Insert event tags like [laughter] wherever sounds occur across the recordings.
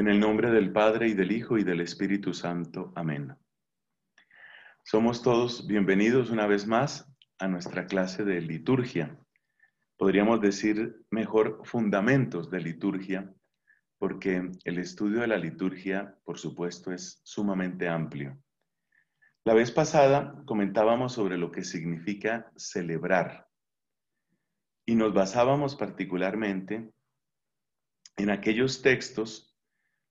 En el nombre del Padre y del Hijo y del Espíritu Santo. Amén. Somos todos bienvenidos una vez más a nuestra clase de liturgia. Podríamos decir mejor fundamentos de liturgia, porque el estudio de la liturgia, por supuesto, es sumamente amplio. La vez pasada comentábamos sobre lo que significa celebrar y nos basábamos particularmente en aquellos textos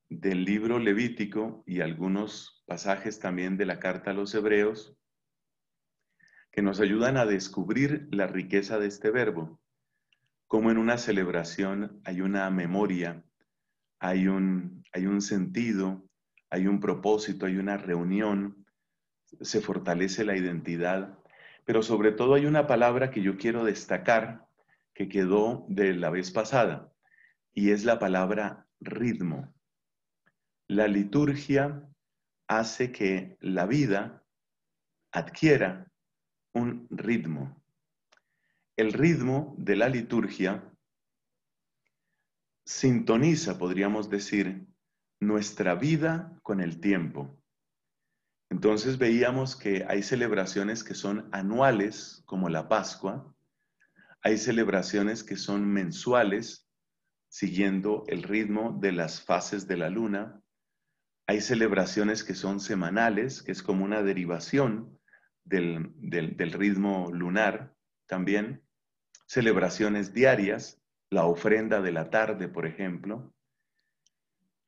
del libro levítico y algunos pasajes también de la carta a los hebreos que nos ayudan a descubrir la riqueza de este verbo. Como en una celebración hay una memoria, hay un, hay un sentido, hay un propósito, hay una reunión, se fortalece la identidad, pero sobre todo hay una palabra que yo quiero destacar que quedó de la vez pasada y es la palabra ritmo. La liturgia hace que la vida adquiera un ritmo. El ritmo de la liturgia sintoniza, podríamos decir, nuestra vida con el tiempo. Entonces veíamos que hay celebraciones que son anuales, como la Pascua, hay celebraciones que son mensuales, siguiendo el ritmo de las fases de la luna, hay celebraciones que son semanales, que es como una derivación del, ritmo lunar también. Celebraciones diarias, la ofrenda de la tarde, por ejemplo.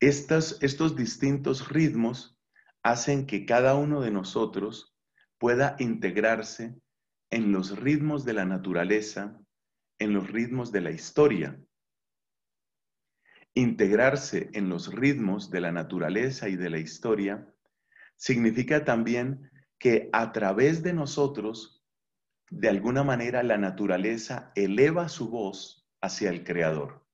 estos distintos ritmos hacen que cada uno de nosotros pueda integrarse en los ritmos de la naturaleza, en los ritmos de la historia. Integrarse en los ritmos de la naturaleza y de la historia significa también que a través de nosotros, de alguna manera, la naturaleza eleva su voz hacia el Creador.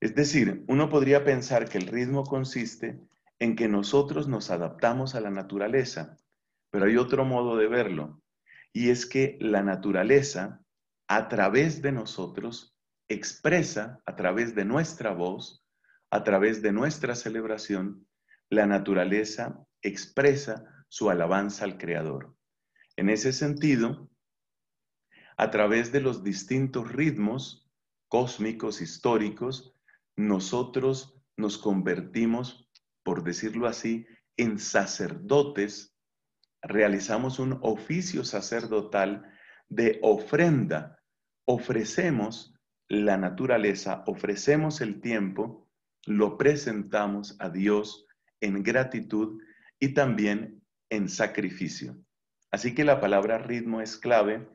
Es decir, uno podría pensar que el ritmo consiste en que nosotros nos adaptamos a la naturaleza, pero hay otro modo de verlo, y es que la naturaleza, a través de nosotros, expresa a través de nuestra voz, a través de nuestra celebración, la naturaleza expresa su alabanza al Creador. En ese sentido, a través de los distintos ritmos cósmicos, históricos, nosotros nos convertimos, por decirlo así, en sacerdotes, realizamos un oficio sacerdotal de ofrenda, ofrecemos la naturaleza, ofrecemos el tiempo, lo presentamos a Dios en gratitud y también en sacrificio. Así que la palabra ritmo es clave.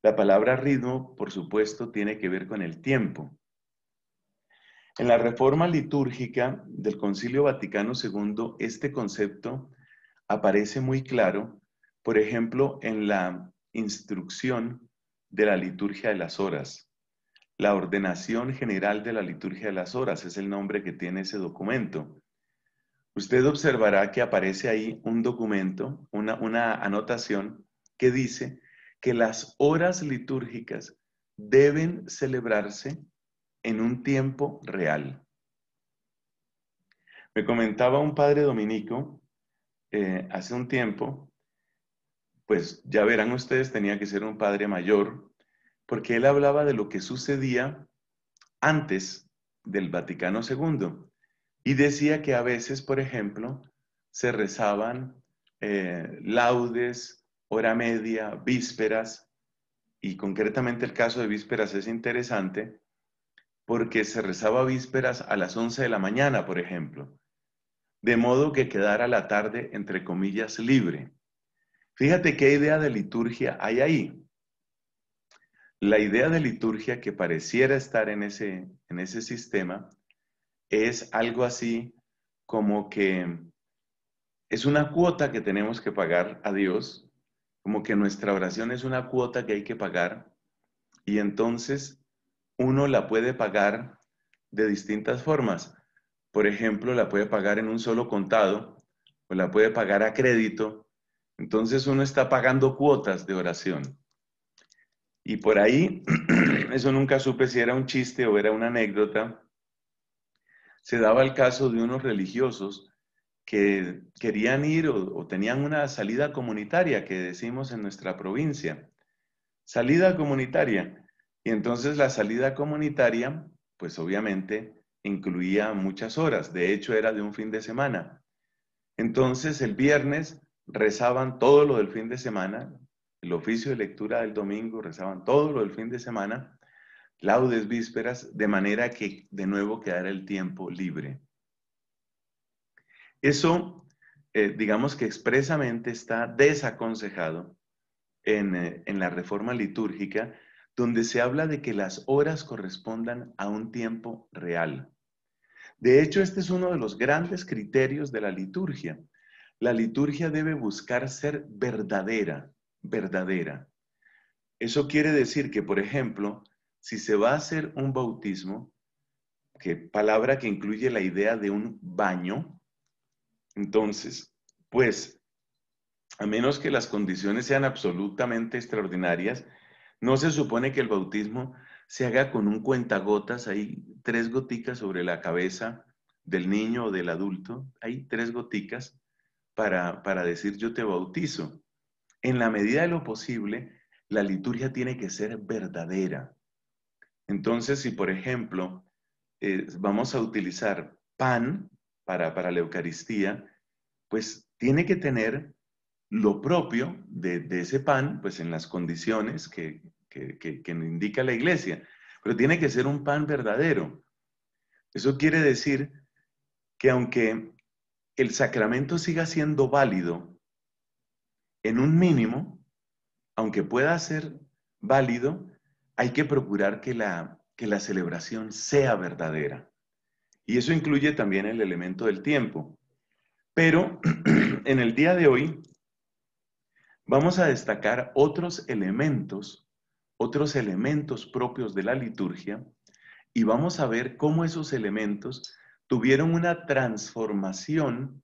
La palabra ritmo, por supuesto, tiene que ver con el tiempo. En la reforma litúrgica del Concilio Vaticano II, este concepto aparece muy claro, por ejemplo, en la instrucción de la liturgia de las horas. La ordenación general de la liturgia de las horas es el nombre que tiene ese documento. Usted observará que aparece ahí un documento, una, anotación que dice que las horas litúrgicas deben celebrarse en un tiempo real. Me comentaba un padre dominico eh, hace un tiempo, pues ya verán ustedes, tenía que ser un padre mayor, porque él hablaba de lo que sucedía antes del Vaticano II y decía que a veces, por ejemplo, se rezaban eh, laudes, hora media, vísperas, y concretamente el caso de vísperas es interesante porque se rezaba vísperas a las 11 de la mañana, por ejemplo, de modo que quedara la tarde, entre comillas, libre. Fíjate qué idea de liturgia hay ahí. La idea de liturgia que pareciera estar en ese, en ese sistema es algo así como que es una cuota que tenemos que pagar a Dios, como que nuestra oración es una cuota que hay que pagar y entonces uno la puede pagar de distintas formas. Por ejemplo, la puede pagar en un solo contado o la puede pagar a crédito. Entonces uno está pagando cuotas de oración. Y por ahí, [clears throat] eso nunca supe si era un chiste o era una anécdota, se daba el caso de unos religiosos que querían ir o, tenían una salida comunitaria, que decimos en nuestra provincia. Salida comunitaria. Y entonces la salida comunitaria, pues obviamente incluía muchas horas, de hecho era de un fin de semana. Entonces el viernes rezaban todo lo del fin de semana, el oficio de lectura del domingo, rezaban todo lo del fin de semana, laudes vísperas, de manera que de nuevo quedara el tiempo libre. Eso, eh, digamos que expresamente está desaconsejado en, eh, en la reforma litúrgica, donde se habla de que las horas correspondan a un tiempo real. De hecho, este es uno de los grandes criterios de la liturgia. La liturgia debe buscar ser verdadera, verdadera. Eso quiere decir que, por ejemplo, si se va a hacer un bautismo, que palabra que incluye la idea de un baño, entonces, pues, a menos que las condiciones sean absolutamente extraordinarias, no se supone que el bautismo se haga con un cuentagotas, hay tres goticas sobre la cabeza del niño o del adulto, hay tres goticas para, para decir yo te bautizo en la medida de lo posible, la liturgia tiene que ser verdadera. Entonces, si por ejemplo eh, vamos a utilizar pan para, la Eucaristía, pues tiene que tener lo propio de, ese pan, pues en las condiciones que, indica la iglesia. Pero tiene que ser un pan verdadero. Eso quiere decir que aunque el sacramento siga siendo válido en un mínimo, aunque pueda ser válido, hay que procurar que la, que la celebración sea verdadera. Y eso incluye también el elemento del tiempo. Pero [clears throat] en el día de hoy vamos a destacar otros elementos, otros elementos propios de la liturgia y vamos a ver cómo esos elementos tuvieron una transformación,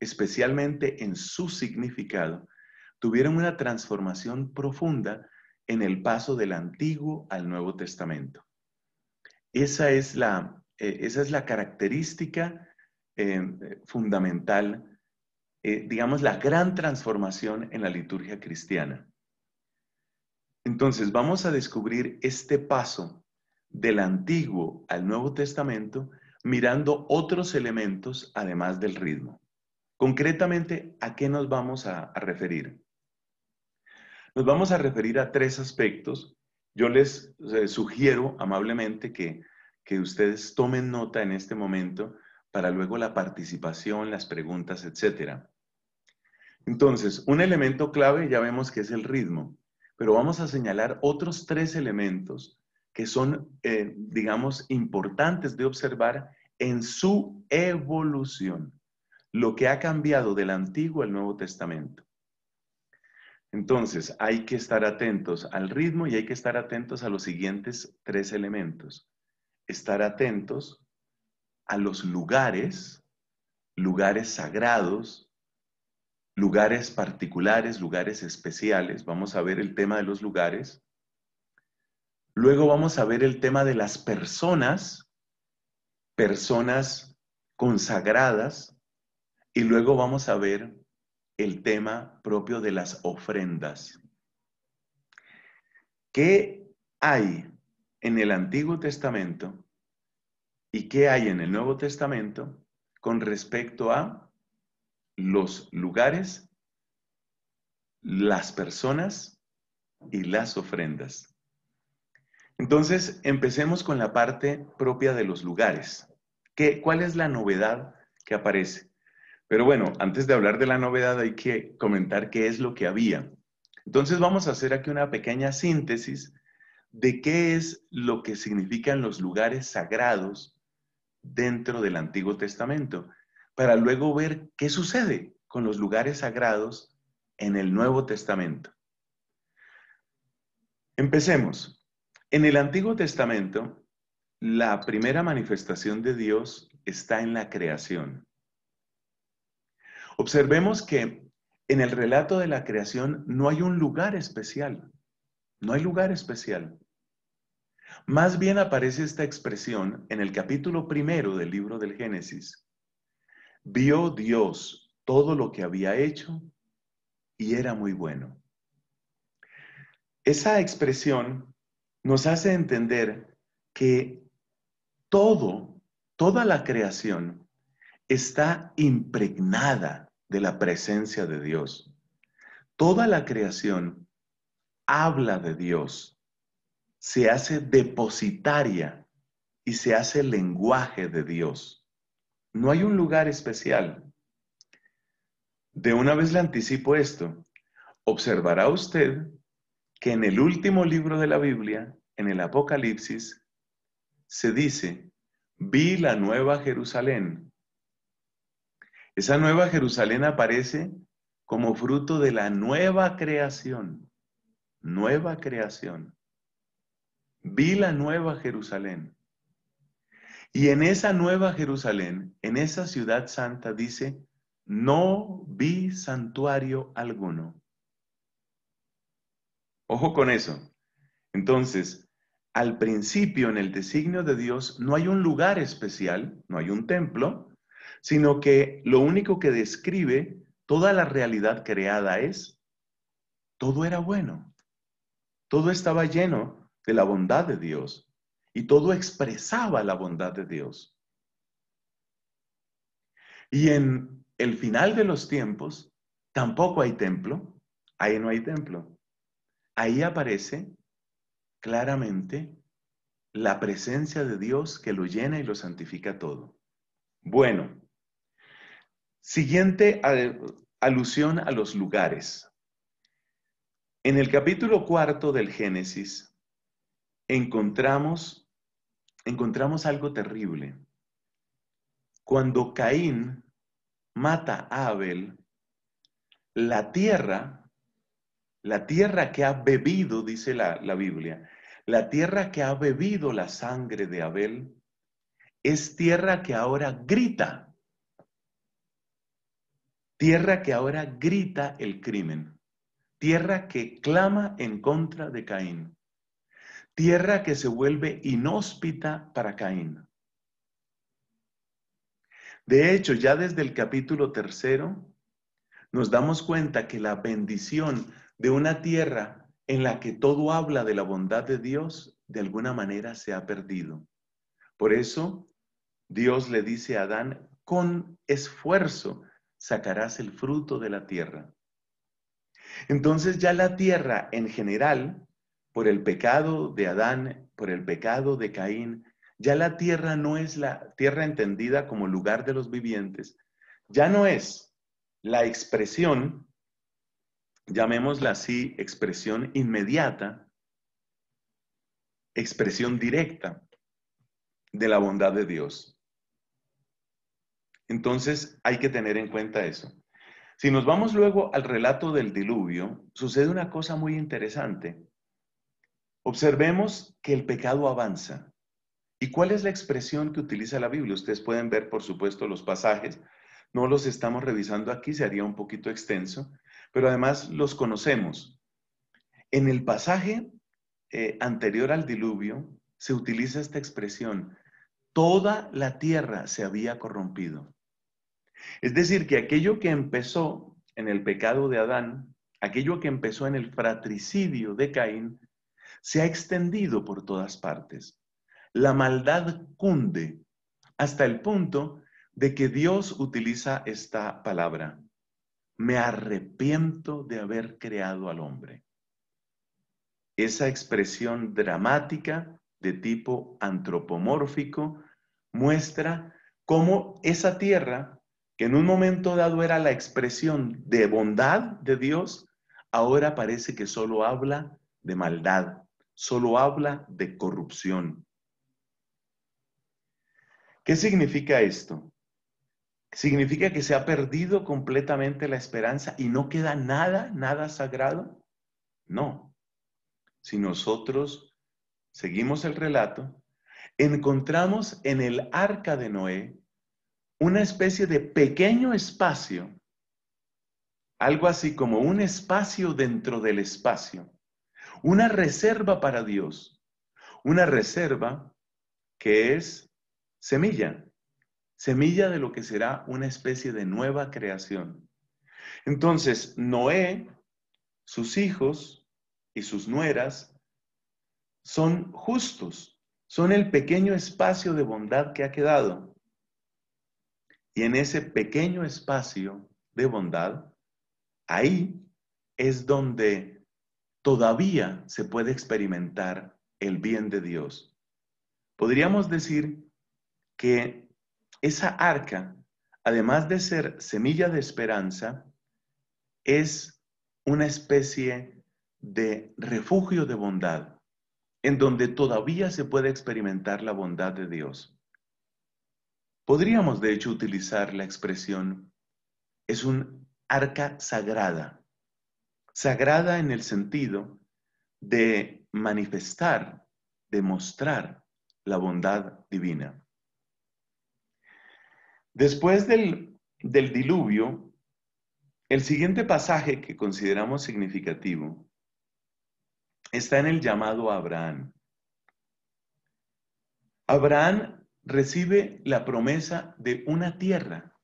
especialmente en su significado, tuvieron una transformación profunda en el paso del Antiguo al Nuevo Testamento. Esa es la, eh, esa es la característica eh, fundamental, eh, digamos, la gran transformación en la liturgia cristiana. Entonces, vamos a descubrir este paso del Antiguo al Nuevo Testamento mirando otros elementos además del ritmo. Concretamente, ¿a qué nos vamos a referir? Nos vamos a referir a tres aspectos. Yo les sugiero amablemente que, que ustedes tomen nota en este momento para luego la participación, las preguntas, etc. Entonces, un elemento clave ya vemos que es el ritmo, pero vamos a señalar otros tres elementos que son, eh, digamos, importantes de observar en su evolución, lo que ha cambiado del Antiguo al Nuevo Testamento. Entonces, hay que estar atentos al ritmo y hay que estar atentos a los siguientes tres elementos. Estar atentos a los lugares, lugares sagrados, lugares particulares, lugares especiales. Vamos a ver el tema de los lugares. Luego vamos a ver el tema de las personas, personas consagradas. Y luego vamos a ver el tema propio de las ofrendas. ¿Qué hay en el Antiguo Testamento y qué hay en el Nuevo Testamento con respecto a los lugares, las personas y las ofrendas? Entonces, empecemos con la parte propia de los lugares. ¿Qué, ¿Cuál es la novedad que aparece? Pero bueno, antes de hablar de la novedad hay que comentar qué es lo que había. Entonces vamos a hacer aquí una pequeña síntesis de qué es lo que significan los lugares sagrados dentro del Antiguo Testamento, para luego ver qué sucede con los lugares sagrados en el Nuevo Testamento. Empecemos. En el Antiguo Testamento, la primera manifestación de Dios está en la creación. Observemos que en el relato de la creación no hay un lugar especial, no hay lugar especial. Más bien aparece esta expresión en el capítulo primero del libro del Génesis. Vio Dios todo lo que había hecho y era muy bueno. Esa expresión nos hace entender que todo, toda la creación está impregnada de la presencia de Dios. Toda la creación habla de Dios, se hace depositaria y se hace lenguaje de Dios. No hay un lugar especial. De una vez le anticipo esto. Observará usted que en el último libro de la Biblia, en el Apocalipsis, se dice, vi la nueva Jerusalén esa nueva Jerusalén aparece como fruto de la nueva creación. Nueva creación. Vi la nueva Jerusalén. Y en esa nueva Jerusalén, en esa ciudad santa, dice, no vi santuario alguno. Ojo con eso. Entonces, al principio en el designio de Dios no hay un lugar especial, no hay un templo, sino que lo único que describe toda la realidad creada es, todo era bueno, todo estaba lleno de la bondad de Dios y todo expresaba la bondad de Dios. Y en el final de los tiempos tampoco hay templo, ahí no hay templo. Ahí aparece claramente la presencia de Dios que lo llena y lo santifica todo. Bueno, Siguiente alusión a los lugares. En el capítulo cuarto del Génesis encontramos, encontramos algo terrible. Cuando Caín mata a Abel, la tierra, la tierra que ha bebido, dice la, la Biblia, la tierra que ha bebido la sangre de Abel, es tierra que ahora grita Tierra que ahora grita el crimen. Tierra que clama en contra de Caín. Tierra que se vuelve inhóspita para Caín. De hecho, ya desde el capítulo tercero, nos damos cuenta que la bendición de una tierra en la que todo habla de la bondad de Dios, de alguna manera se ha perdido. Por eso, Dios le dice a Adán, con esfuerzo, sacarás el fruto de la tierra. Entonces ya la tierra en general, por el pecado de Adán, por el pecado de Caín, ya la tierra no es la tierra entendida como lugar de los vivientes, ya no es la expresión, llamémosla así, expresión inmediata, expresión directa de la bondad de Dios. Entonces hay que tener en cuenta eso. Si nos vamos luego al relato del diluvio, sucede una cosa muy interesante. Observemos que el pecado avanza. ¿Y cuál es la expresión que utiliza la Biblia? Ustedes pueden ver, por supuesto, los pasajes. No los estamos revisando aquí, se haría un poquito extenso, pero además los conocemos. En el pasaje eh, anterior al diluvio se utiliza esta expresión. Toda la tierra se había corrompido. Es decir, que aquello que empezó en el pecado de Adán, aquello que empezó en el fratricidio de Caín, se ha extendido por todas partes. La maldad cunde hasta el punto de que Dios utiliza esta palabra. Me arrepiento de haber creado al hombre. Esa expresión dramática de tipo antropomórfico muestra cómo esa tierra que en un momento dado era la expresión de bondad de Dios, ahora parece que solo habla de maldad, solo habla de corrupción. ¿Qué significa esto? ¿Significa que se ha perdido completamente la esperanza y no queda nada, nada sagrado? No. Si nosotros seguimos el relato, encontramos en el arca de Noé una especie de pequeño espacio, algo así como un espacio dentro del espacio, una reserva para Dios, una reserva que es semilla, semilla de lo que será una especie de nueva creación. Entonces, Noé, sus hijos y sus nueras son justos, son el pequeño espacio de bondad que ha quedado. Y en ese pequeño espacio de bondad, ahí es donde todavía se puede experimentar el bien de Dios. Podríamos decir que esa arca, además de ser semilla de esperanza, es una especie de refugio de bondad, en donde todavía se puede experimentar la bondad de Dios. Podríamos, de hecho, utilizar la expresión, es un arca sagrada, sagrada en el sentido de manifestar, de mostrar la bondad divina. Después del, del diluvio, el siguiente pasaje que consideramos significativo está en el llamado a Abraham. Abraham recibe la promesa de una tierra.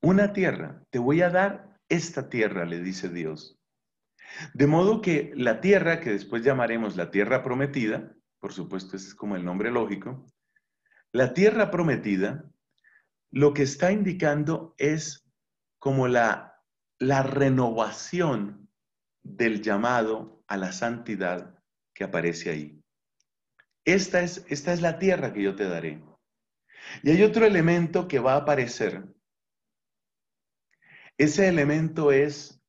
Una tierra, te voy a dar esta tierra, le dice Dios. De modo que la tierra, que después llamaremos la tierra prometida, por supuesto ese es como el nombre lógico, la tierra prometida lo que está indicando es como la, la renovación del llamado a la santidad que aparece ahí. Esta es, esta es la tierra que yo te daré. Y hay otro elemento que va a aparecer. Ese elemento es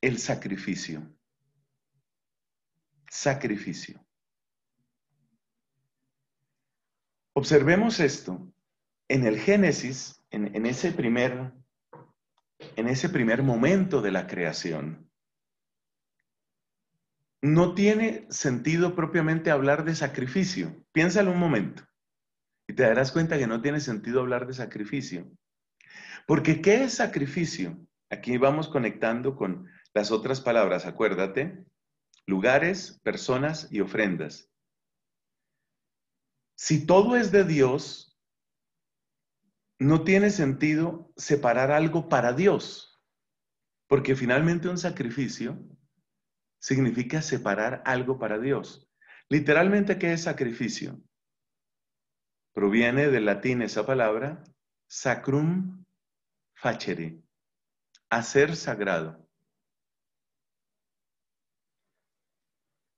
el sacrificio. Sacrificio. Observemos esto. En el Génesis, en, ese primer, en ese primer momento de la creación, no tiene sentido propiamente hablar de sacrificio. Piénsalo un momento y te darás cuenta que no tiene sentido hablar de sacrificio. Porque ¿qué es sacrificio? Aquí vamos conectando con las otras palabras, acuérdate, lugares, personas y ofrendas. Si todo es de Dios, no tiene sentido separar algo para Dios, porque finalmente un sacrificio significa separar algo para Dios. Literalmente, ¿qué es sacrificio? Proviene del latín esa palabra, sacrum facere, hacer sagrado.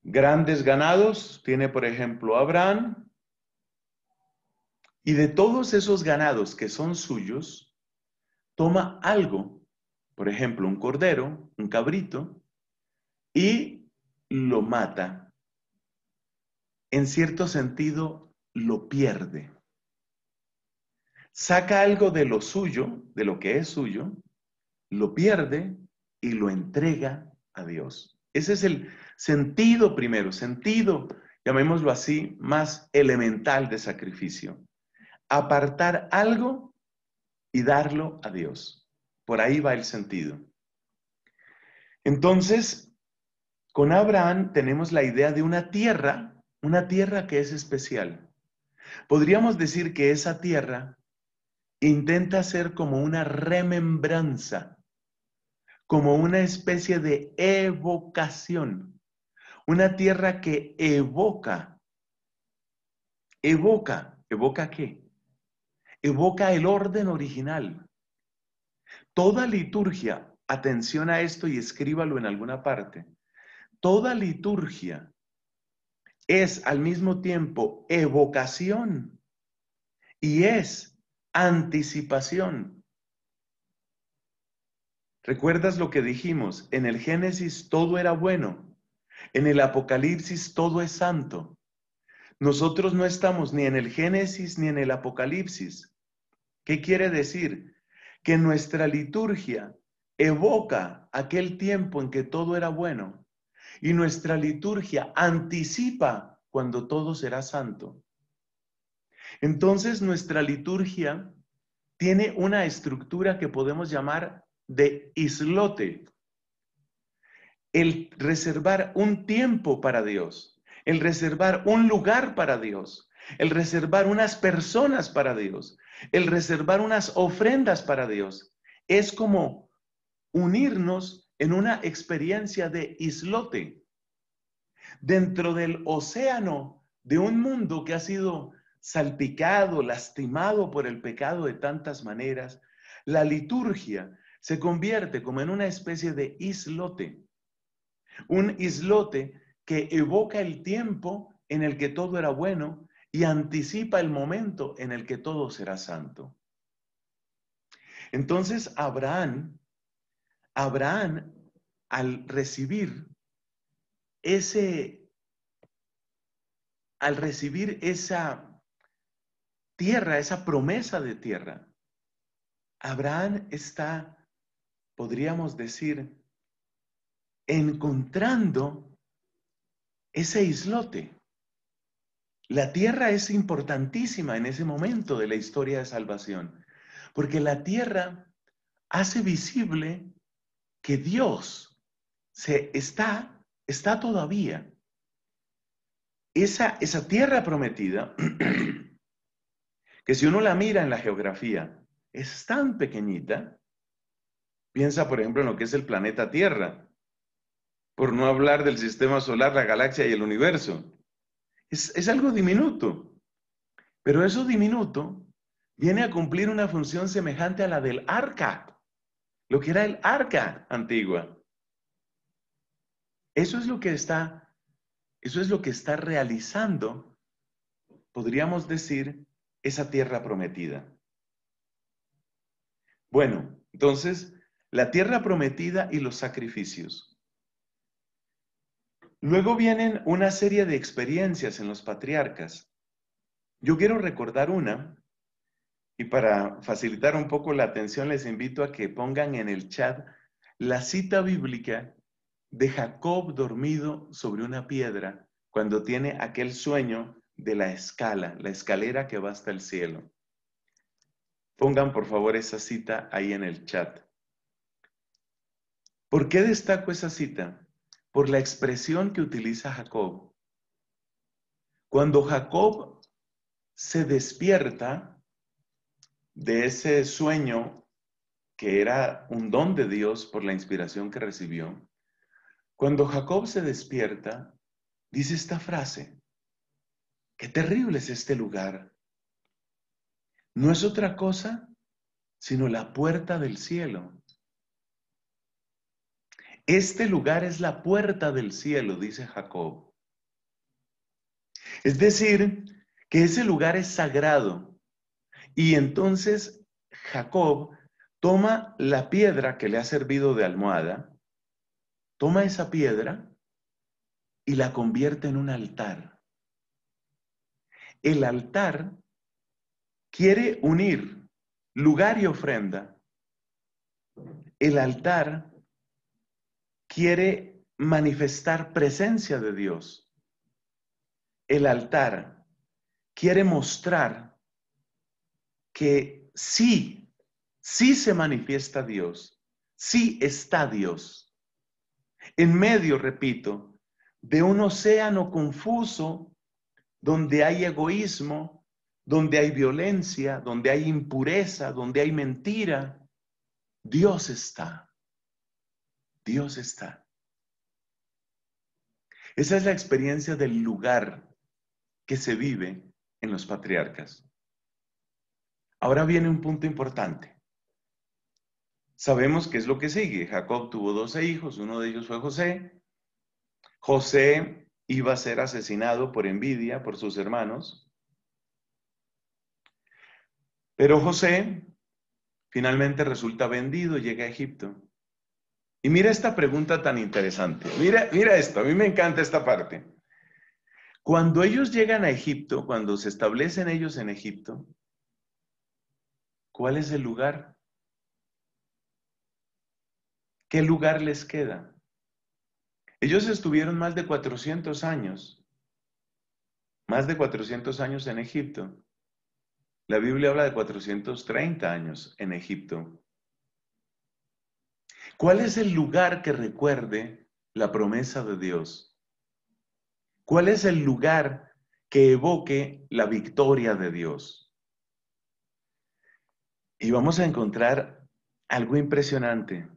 Grandes ganados tiene, por ejemplo, Abraham, y de todos esos ganados que son suyos, toma algo, por ejemplo, un cordero, un cabrito, y lo mata. En cierto sentido, lo pierde. Saca algo de lo suyo, de lo que es suyo, lo pierde y lo entrega a Dios. Ese es el sentido primero, sentido, llamémoslo así, más elemental de sacrificio. Apartar algo y darlo a Dios. Por ahí va el sentido. Entonces, con Abraham tenemos la idea de una tierra, una tierra que es especial. Podríamos decir que esa tierra intenta ser como una remembranza, como una especie de evocación, una tierra que evoca, evoca, evoca qué? Evoca el orden original. Toda liturgia, atención a esto y escríbalo en alguna parte, toda liturgia es al mismo tiempo evocación y es anticipación. ¿Recuerdas lo que dijimos? En el Génesis todo era bueno, en el Apocalipsis todo es santo. Nosotros no estamos ni en el Génesis ni en el Apocalipsis. ¿Qué quiere decir? Que nuestra liturgia evoca aquel tiempo en que todo era bueno y nuestra liturgia anticipa cuando todo será santo. Entonces nuestra liturgia tiene una estructura que podemos llamar de islote. El reservar un tiempo para Dios, el reservar un lugar para Dios, el reservar unas personas para Dios, el reservar unas ofrendas para Dios. Es como unirnos en una experiencia de islote dentro del océano de un mundo que ha sido salpicado, lastimado por el pecado de tantas maneras, la liturgia se convierte como en una especie de islote, un islote que evoca el tiempo en el que todo era bueno y anticipa el momento en el que todo será santo. Entonces Abraham Abraham, al recibir ese, al recibir esa tierra, esa promesa de tierra, Abraham está, podríamos decir, encontrando ese islote. La tierra es importantísima en ese momento de la historia de salvación, porque la tierra hace visible que Dios se está, está todavía. Esa, esa tierra prometida, [clears throat] que si uno la mira en la geografía, es tan pequeñita, piensa por ejemplo en lo que es el planeta Tierra, por no hablar del sistema solar, la galaxia y el universo. Es, es algo diminuto, pero eso diminuto viene a cumplir una función semejante a la del arca lo que era el arca antigua. Eso es lo que está, eso es lo que está realizando, podríamos decir, esa tierra prometida. Bueno, entonces, la tierra prometida y los sacrificios. Luego vienen una serie de experiencias en los patriarcas. Yo quiero recordar una y para facilitar un poco la atención, les invito a que pongan en el chat la cita bíblica de Jacob dormido sobre una piedra cuando tiene aquel sueño de la escala, la escalera que va hasta el cielo. Pongan por favor esa cita ahí en el chat. ¿Por qué destaco esa cita? Por la expresión que utiliza Jacob. Cuando Jacob se despierta, de ese sueño que era un don de Dios por la inspiración que recibió, cuando Jacob se despierta, dice esta frase, qué terrible es este lugar. No es otra cosa sino la puerta del cielo. Este lugar es la puerta del cielo, dice Jacob. Es decir, que ese lugar es sagrado, y entonces Jacob toma la piedra que le ha servido de almohada, toma esa piedra y la convierte en un altar. El altar quiere unir lugar y ofrenda. El altar quiere manifestar presencia de Dios. El altar quiere mostrar que sí, sí se manifiesta Dios, sí está Dios. En medio, repito, de un océano confuso donde hay egoísmo, donde hay violencia, donde hay impureza, donde hay mentira, Dios está. Dios está. Esa es la experiencia del lugar que se vive en los patriarcas. Ahora viene un punto importante. Sabemos qué es lo que sigue. Jacob tuvo 12 hijos, uno de ellos fue José. José iba a ser asesinado por envidia por sus hermanos. Pero José finalmente resulta vendido, llega a Egipto. Y mira esta pregunta tan interesante. Mira, mira esto, a mí me encanta esta parte. Cuando ellos llegan a Egipto, cuando se establecen ellos en Egipto, ¿Cuál es el lugar? ¿Qué lugar les queda? Ellos estuvieron más de 400 años, más de 400 años en Egipto. La Biblia habla de 430 años en Egipto. ¿Cuál es el lugar que recuerde la promesa de Dios? ¿Cuál es el lugar que evoque la victoria de Dios? Y vamos a encontrar algo impresionante.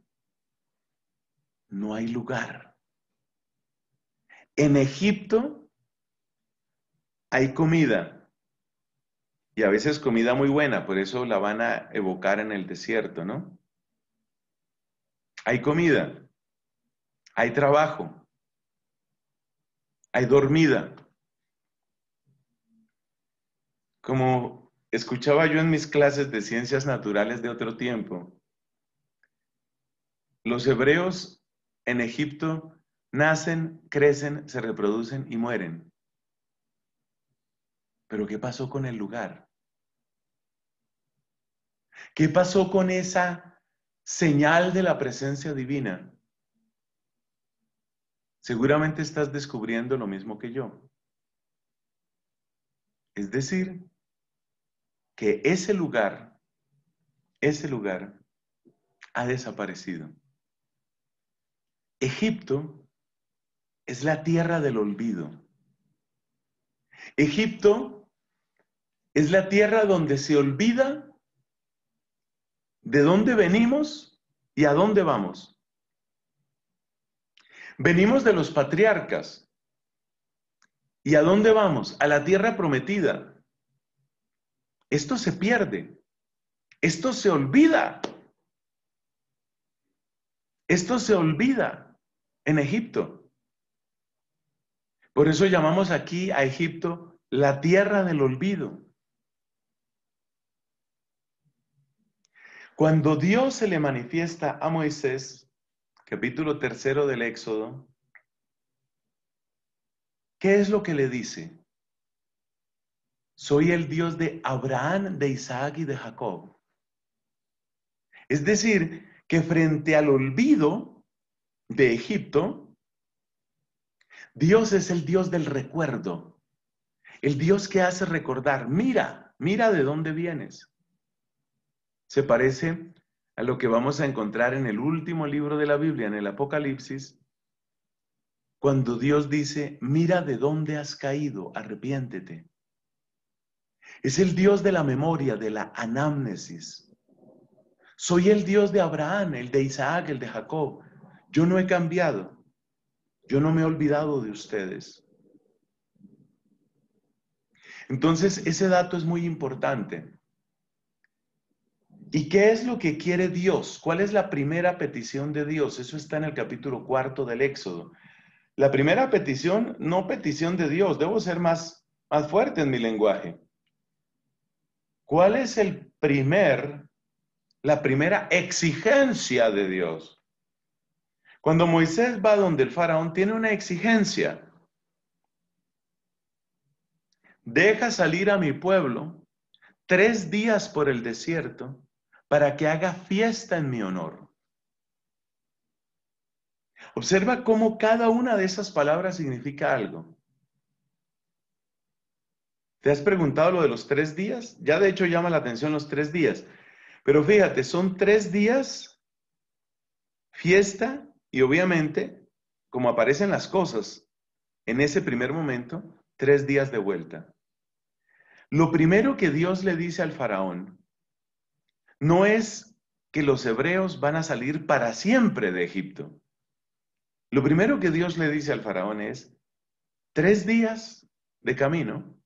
No hay lugar. En Egipto hay comida. Y a veces comida muy buena, por eso la van a evocar en el desierto, ¿no? Hay comida, hay trabajo, hay dormida. Como escuchaba yo en mis clases de ciencias naturales de otro tiempo, los hebreos en Egipto nacen, crecen, se reproducen y mueren. Pero ¿qué pasó con el lugar? ¿Qué pasó con esa señal de la presencia divina? Seguramente estás descubriendo lo mismo que yo. Es decir, que ese lugar, ese lugar ha desaparecido. Egipto es la tierra del olvido. Egipto es la tierra donde se olvida de dónde venimos y a dónde vamos. Venimos de los patriarcas. ¿Y a dónde vamos? A la tierra prometida. Esto se pierde. Esto se olvida. Esto se olvida en Egipto. Por eso llamamos aquí a Egipto la tierra del olvido. Cuando Dios se le manifiesta a Moisés, capítulo tercero del Éxodo, ¿qué es lo que le dice? soy el Dios de Abraham, de Isaac y de Jacob. Es decir, que frente al olvido de Egipto, Dios es el Dios del recuerdo, el Dios que hace recordar, mira, mira de dónde vienes. Se parece a lo que vamos a encontrar en el último libro de la Biblia, en el Apocalipsis, cuando Dios dice, mira de dónde has caído, arrepiéntete. Es el Dios de la memoria, de la anamnesis. Soy el Dios de Abraham, el de Isaac, el de Jacob. Yo no he cambiado. Yo no me he olvidado de ustedes. Entonces, ese dato es muy importante. ¿Y qué es lo que quiere Dios? ¿Cuál es la primera petición de Dios? Eso está en el capítulo cuarto del Éxodo. La primera petición, no petición de Dios, debo ser más, más fuerte en mi lenguaje. ¿Cuál es el primer, la primera exigencia de Dios? Cuando Moisés va donde el faraón tiene una exigencia. Deja salir a mi pueblo tres días por el desierto para que haga fiesta en mi honor. Observa cómo cada una de esas palabras significa algo. ¿Te has preguntado lo de los tres días? Ya de hecho llama la atención los tres días. Pero fíjate, son tres días, fiesta y obviamente, como aparecen las cosas en ese primer momento, tres días de vuelta. Lo primero que Dios le dice al faraón no es que los hebreos van a salir para siempre de Egipto. Lo primero que Dios le dice al faraón es, tres días de camino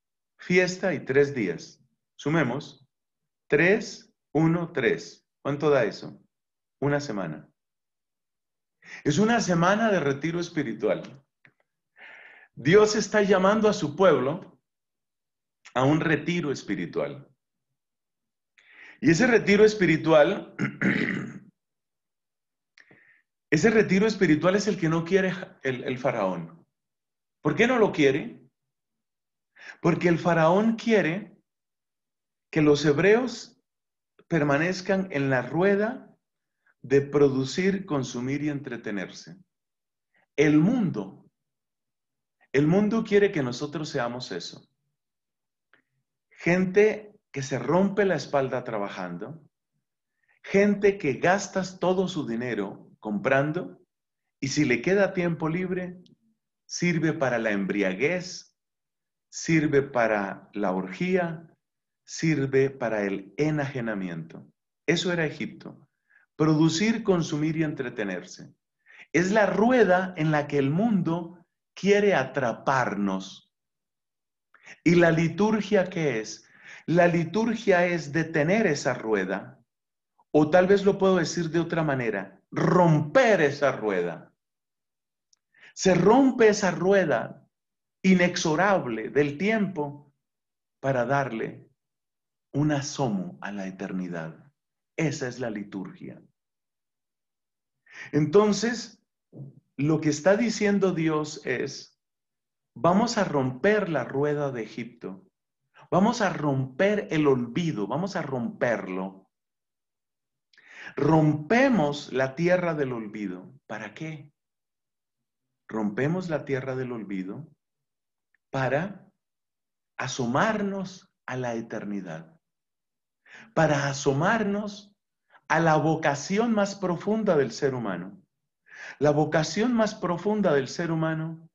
fiesta y tres días. Sumemos. Tres, uno, tres. ¿Cuánto da eso? Una semana. Es una semana de retiro espiritual. Dios está llamando a su pueblo a un retiro espiritual. Y ese retiro espiritual, [clears throat] ese retiro espiritual es el que no quiere el, el faraón. ¿Por qué no lo quiere? Porque el faraón quiere que los hebreos permanezcan en la rueda de producir, consumir y entretenerse. El mundo, el mundo quiere que nosotros seamos eso. Gente que se rompe la espalda trabajando, gente que gastas todo su dinero comprando y si le queda tiempo libre, sirve para la embriaguez, sirve para la orgía, sirve para el enajenamiento. Eso era Egipto. Producir, consumir y entretenerse. Es la rueda en la que el mundo quiere atraparnos. ¿Y la liturgia qué es? La liturgia es detener esa rueda, o tal vez lo puedo decir de otra manera, romper esa rueda. Se rompe esa rueda inexorable del tiempo para darle un asomo a la eternidad. Esa es la liturgia. Entonces, lo que está diciendo Dios es, vamos a romper la rueda de Egipto, vamos a romper el olvido, vamos a romperlo. Rompemos la tierra del olvido. ¿Para qué? Rompemos la tierra del olvido para asomarnos a la eternidad, para asomarnos a la vocación más profunda del ser humano. La vocación más profunda del ser humano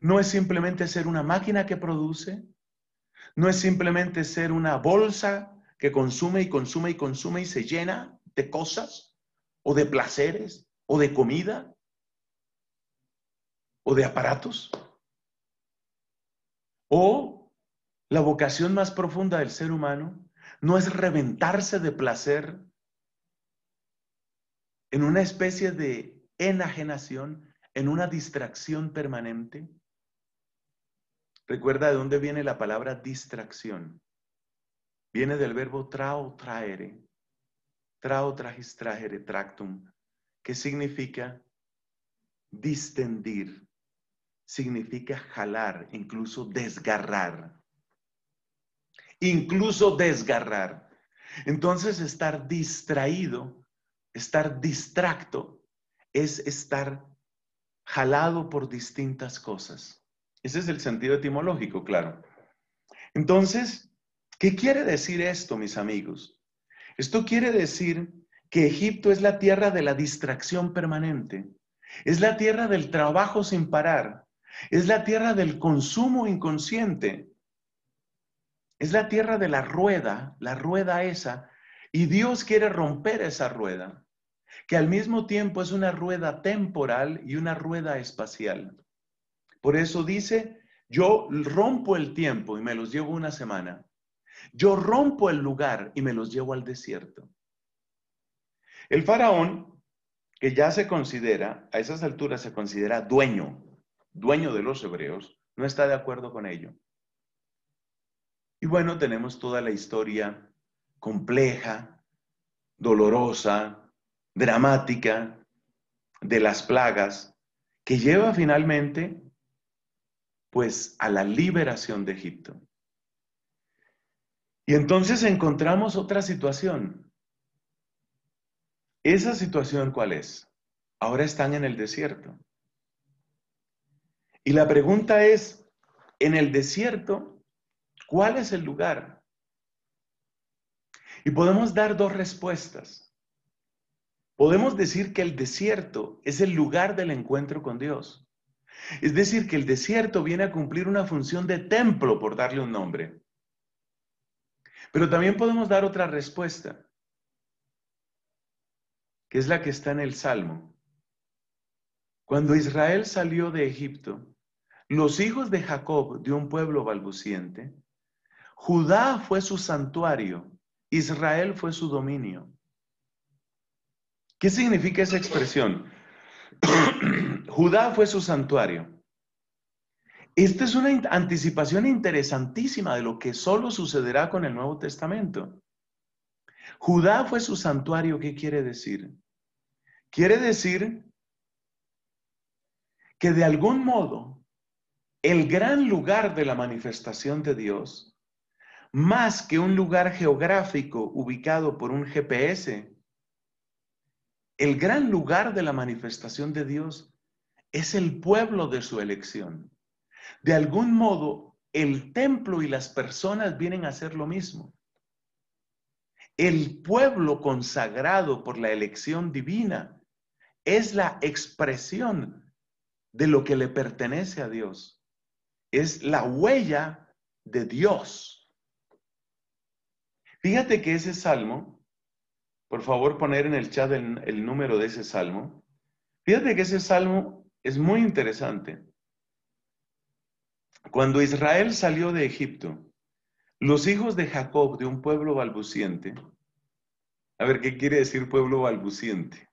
no es simplemente ser una máquina que produce, no es simplemente ser una bolsa que consume y consume y consume y se llena de cosas o de placeres o de comida o de aparatos. O la vocación más profunda del ser humano no es reventarse de placer en una especie de enajenación, en una distracción permanente. Recuerda de dónde viene la palabra distracción. Viene del verbo trao traere, trao trajis tractum, que significa distendir, significa jalar, incluso desgarrar. Incluso desgarrar. Entonces, estar distraído, estar distracto, es estar jalado por distintas cosas. Ese es el sentido etimológico, claro. Entonces, ¿qué quiere decir esto, mis amigos? Esto quiere decir que Egipto es la tierra de la distracción permanente, es la tierra del trabajo sin parar, es la tierra del consumo inconsciente. Es la tierra de la rueda, la rueda esa. Y Dios quiere romper esa rueda, que al mismo tiempo es una rueda temporal y una rueda espacial. Por eso dice, yo rompo el tiempo y me los llevo una semana. Yo rompo el lugar y me los llevo al desierto. El faraón, que ya se considera, a esas alturas se considera dueño dueño de los hebreos, no está de acuerdo con ello. Y bueno, tenemos toda la historia compleja, dolorosa, dramática de las plagas que lleva finalmente pues a la liberación de Egipto. Y entonces encontramos otra situación. ¿Esa situación cuál es? Ahora están en el desierto. Y la pregunta es, en el desierto, ¿cuál es el lugar? Y podemos dar dos respuestas. Podemos decir que el desierto es el lugar del encuentro con Dios. Es decir, que el desierto viene a cumplir una función de templo, por darle un nombre. Pero también podemos dar otra respuesta, que es la que está en el Salmo. Cuando Israel salió de Egipto, los hijos de Jacob de un pueblo balbuciente, Judá fue su santuario, Israel fue su dominio. ¿Qué significa esa expresión? [clears throat] Judá fue su santuario. Esta es una anticipación interesantísima de lo que solo sucederá con el Nuevo Testamento. Judá fue su santuario, ¿qué quiere decir? Quiere decir que de algún modo el gran lugar de la manifestación de Dios, más que un lugar geográfico ubicado por un GPS, el gran lugar de la manifestación de Dios es el pueblo de su elección. De algún modo, el templo y las personas vienen a hacer lo mismo. El pueblo consagrado por la elección divina es la expresión de lo que le pertenece a Dios es la huella de Dios. Fíjate que ese salmo, por favor poner en el chat el, número de ese salmo, fíjate que ese salmo es muy interesante. Cuando Israel salió de Egipto, los hijos de Jacob, de un pueblo balbuciente, a ver, ¿qué quiere decir pueblo balbuciente?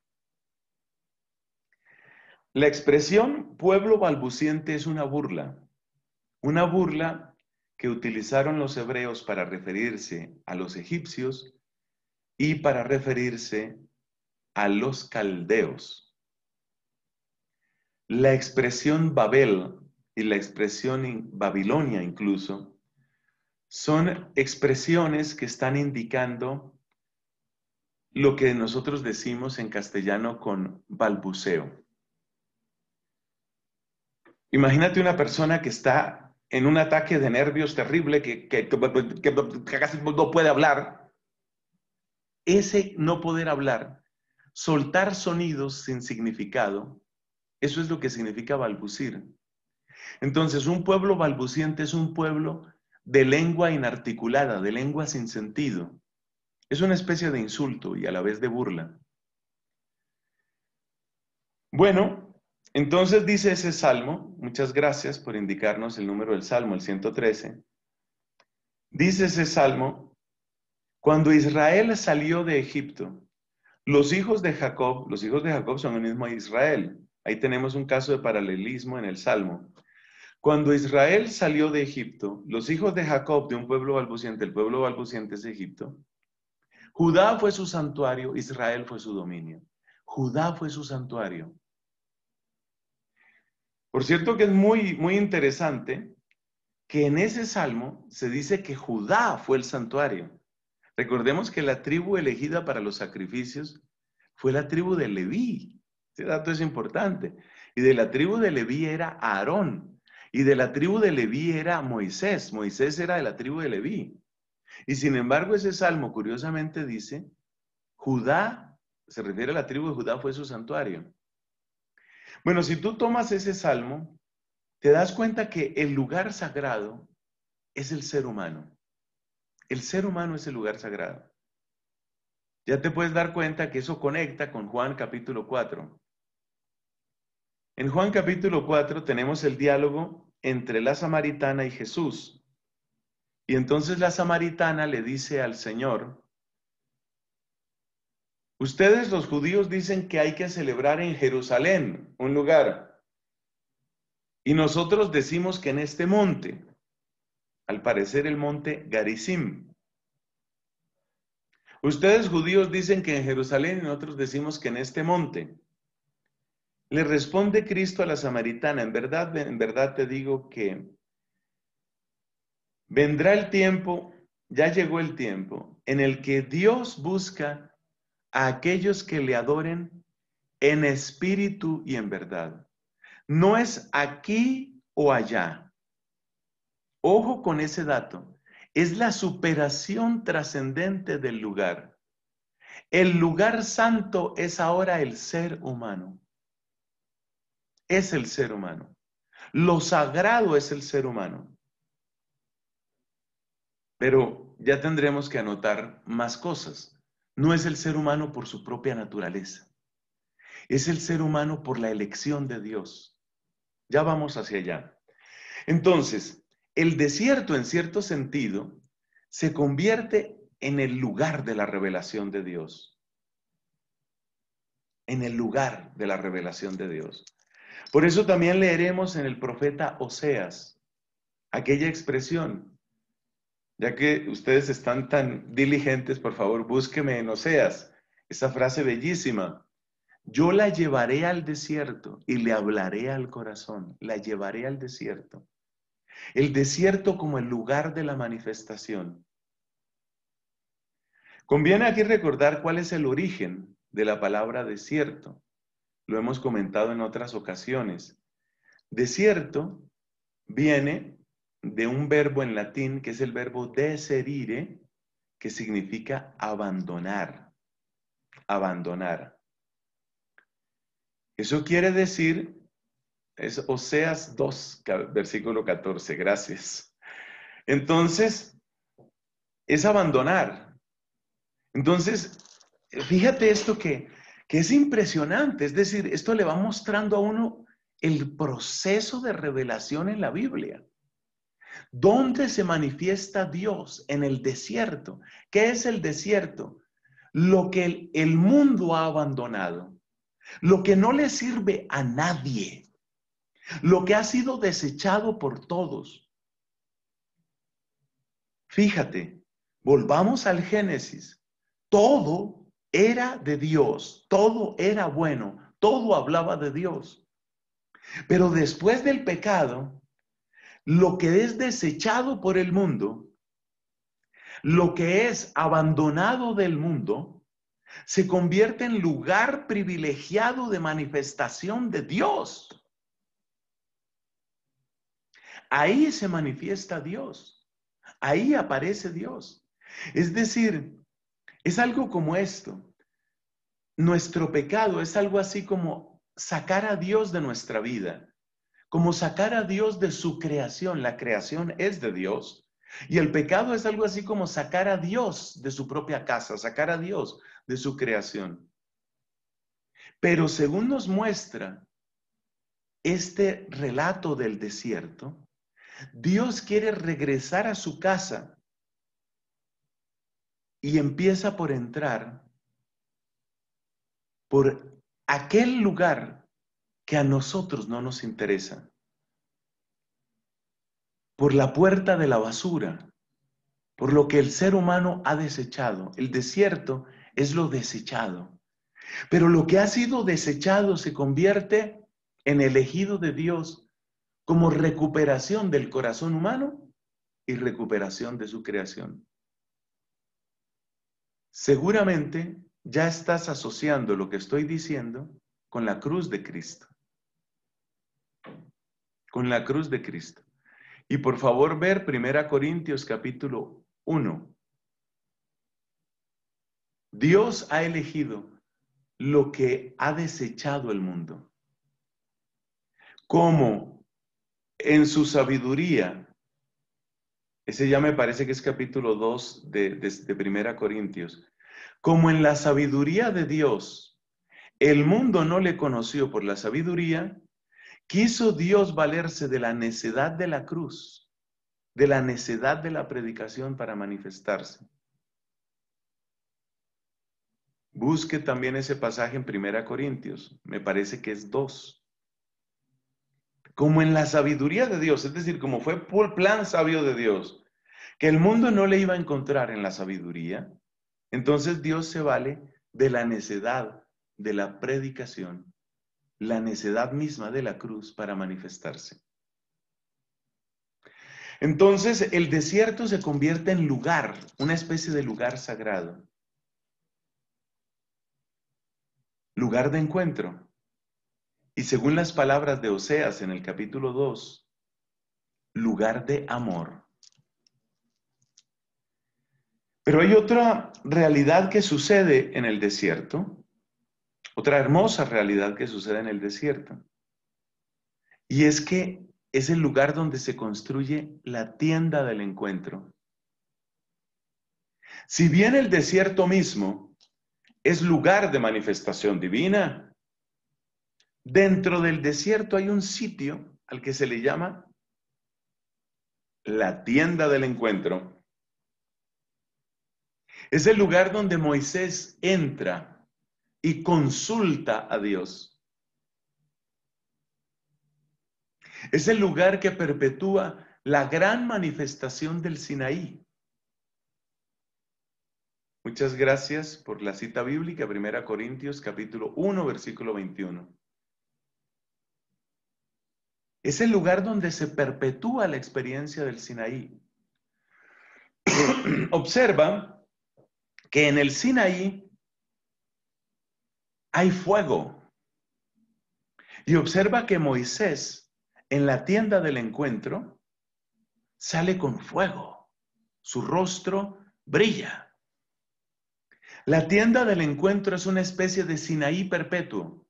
La expresión pueblo balbuciente es una burla. Una burla que utilizaron los hebreos para referirse a los egipcios y para referirse a los caldeos. La expresión Babel y la expresión Babilonia incluso son expresiones que están indicando lo que nosotros decimos en castellano con balbuceo. Imagínate una persona que está en un ataque de nervios terrible que, casi no puede hablar. Ese no poder hablar, soltar sonidos sin significado, eso es lo que significa balbucir. Entonces, un pueblo balbuciente es un pueblo de lengua inarticulada, de lengua sin sentido. Es una especie de insulto y a la vez de burla. Bueno, entonces dice ese salmo, muchas gracias por indicarnos el número del salmo, el 113. Dice ese salmo, cuando Israel salió de Egipto, los hijos de Jacob, los hijos de Jacob son el mismo Israel. Ahí tenemos un caso de paralelismo en el salmo. Cuando Israel salió de Egipto, los hijos de Jacob, de un pueblo balbuciente, el pueblo balbuciente es Egipto, Judá fue su santuario, Israel fue su dominio. Judá fue su santuario, por cierto que es muy, muy interesante que en ese salmo se dice que Judá fue el santuario. Recordemos que la tribu elegida para los sacrificios fue la tribu de Leví. Este dato es importante. Y de la tribu de Leví era Aarón. Y de la tribu de Leví era Moisés. Moisés era de la tribu de Leví. Y sin embargo, ese salmo curiosamente dice, Judá, se refiere a la tribu de Judá, fue su santuario. Bueno, si tú tomas ese salmo, te das cuenta que el lugar sagrado es el ser humano. El ser humano es el lugar sagrado. Ya te puedes dar cuenta que eso conecta con Juan capítulo 4. En Juan capítulo 4 tenemos el diálogo entre la samaritana y Jesús. Y entonces la samaritana le dice al Señor, Ustedes los judíos dicen que hay que celebrar en Jerusalén, un lugar. Y nosotros decimos que en este monte, al parecer el monte Garizim. Ustedes judíos dicen que en Jerusalén y nosotros decimos que en este monte. Le responde Cristo a la samaritana, en verdad, en verdad te digo que vendrá el tiempo, ya llegó el tiempo, en el que Dios busca a aquellos que le adoren en espíritu y en verdad. No es aquí o allá. Ojo con ese dato. Es la superación trascendente del lugar. El lugar santo es ahora el ser humano. Es el ser humano. Lo sagrado es el ser humano. Pero ya tendremos que anotar más cosas no es el ser humano por su propia naturaleza, es el ser humano por la elección de Dios. Ya vamos hacia allá. Entonces, el desierto en cierto sentido se convierte en el lugar de la revelación de Dios. En el lugar de la revelación de Dios. Por eso también leeremos en el profeta Oseas aquella expresión, ya que ustedes están tan diligentes, por favor, búsqueme en Oseas esa frase bellísima. Yo la llevaré al desierto y le hablaré al corazón, la llevaré al desierto. El desierto como el lugar de la manifestación. Conviene aquí recordar cuál es el origen de la palabra desierto. Lo hemos comentado en otras ocasiones. Desierto viene de un verbo en latín que es el verbo deserire, que significa abandonar. Abandonar. Eso quiere decir, es Oseas 2, versículo 14, gracias. Entonces, es abandonar. Entonces, fíjate esto que, que es impresionante, es decir, esto le va mostrando a uno el proceso de revelación en la Biblia. ¿Dónde se manifiesta Dios? En el desierto. ¿Qué es el desierto? Lo que el mundo ha abandonado, lo que no le sirve a nadie, lo que ha sido desechado por todos. Fíjate, volvamos al Génesis. Todo era de Dios, todo era bueno, todo hablaba de Dios. Pero después del pecado, lo que es desechado por el mundo, lo que es abandonado del mundo, se convierte en lugar privilegiado de manifestación de Dios. Ahí se manifiesta Dios, ahí aparece Dios. Es decir, es algo como esto. Nuestro pecado es algo así como sacar a Dios de nuestra vida como sacar a Dios de su creación. La creación es de Dios. Y el pecado es algo así como sacar a Dios de su propia casa, sacar a Dios de su creación. Pero según nos muestra este relato del desierto, Dios quiere regresar a su casa y empieza por entrar por aquel lugar que a nosotros no nos interesa. Por la puerta de la basura, por lo que el ser humano ha desechado. El desierto es lo desechado. Pero lo que ha sido desechado se convierte en elegido de Dios como recuperación del corazón humano y recuperación de su creación. Seguramente ya estás asociando lo que estoy diciendo con la cruz de Cristo con la cruz de Cristo. Y por favor ver 1 Corintios capítulo 1. Dios ha elegido lo que ha desechado el mundo. Como en su sabiduría, ese ya me parece que es capítulo 2 de, de, Primera Corintios, como en la sabiduría de Dios, el mundo no le conoció por la sabiduría, Quiso Dios valerse de la necedad de la cruz, de la necedad de la predicación para manifestarse. Busque también ese pasaje en Primera Corintios, me parece que es dos. Como en la sabiduría de Dios, es decir, como fue por plan sabio de Dios, que el mundo no le iba a encontrar en la sabiduría, entonces Dios se vale de la necedad de la predicación la necedad misma de la cruz para manifestarse. Entonces el desierto se convierte en lugar, una especie de lugar sagrado. Lugar de encuentro. Y según las palabras de Oseas en el capítulo 2, lugar de amor. Pero hay otra realidad que sucede en el desierto otra hermosa realidad que sucede en el desierto. Y es que es el lugar donde se construye la tienda del encuentro. Si bien el desierto mismo es lugar de manifestación divina, dentro del desierto hay un sitio al que se le llama la tienda del encuentro. Es el lugar donde Moisés entra y consulta a Dios. Es el lugar que perpetúa la gran manifestación del Sinaí. Muchas gracias por la cita bíblica, 1 Corintios capítulo 1, versículo 21. Es el lugar donde se perpetúa la experiencia del Sinaí. [clears throat] Observa que en el Sinaí hay fuego. Y observa que Moisés en la tienda del encuentro sale con fuego. Su rostro brilla. La tienda del encuentro es una especie de Sinaí perpetuo.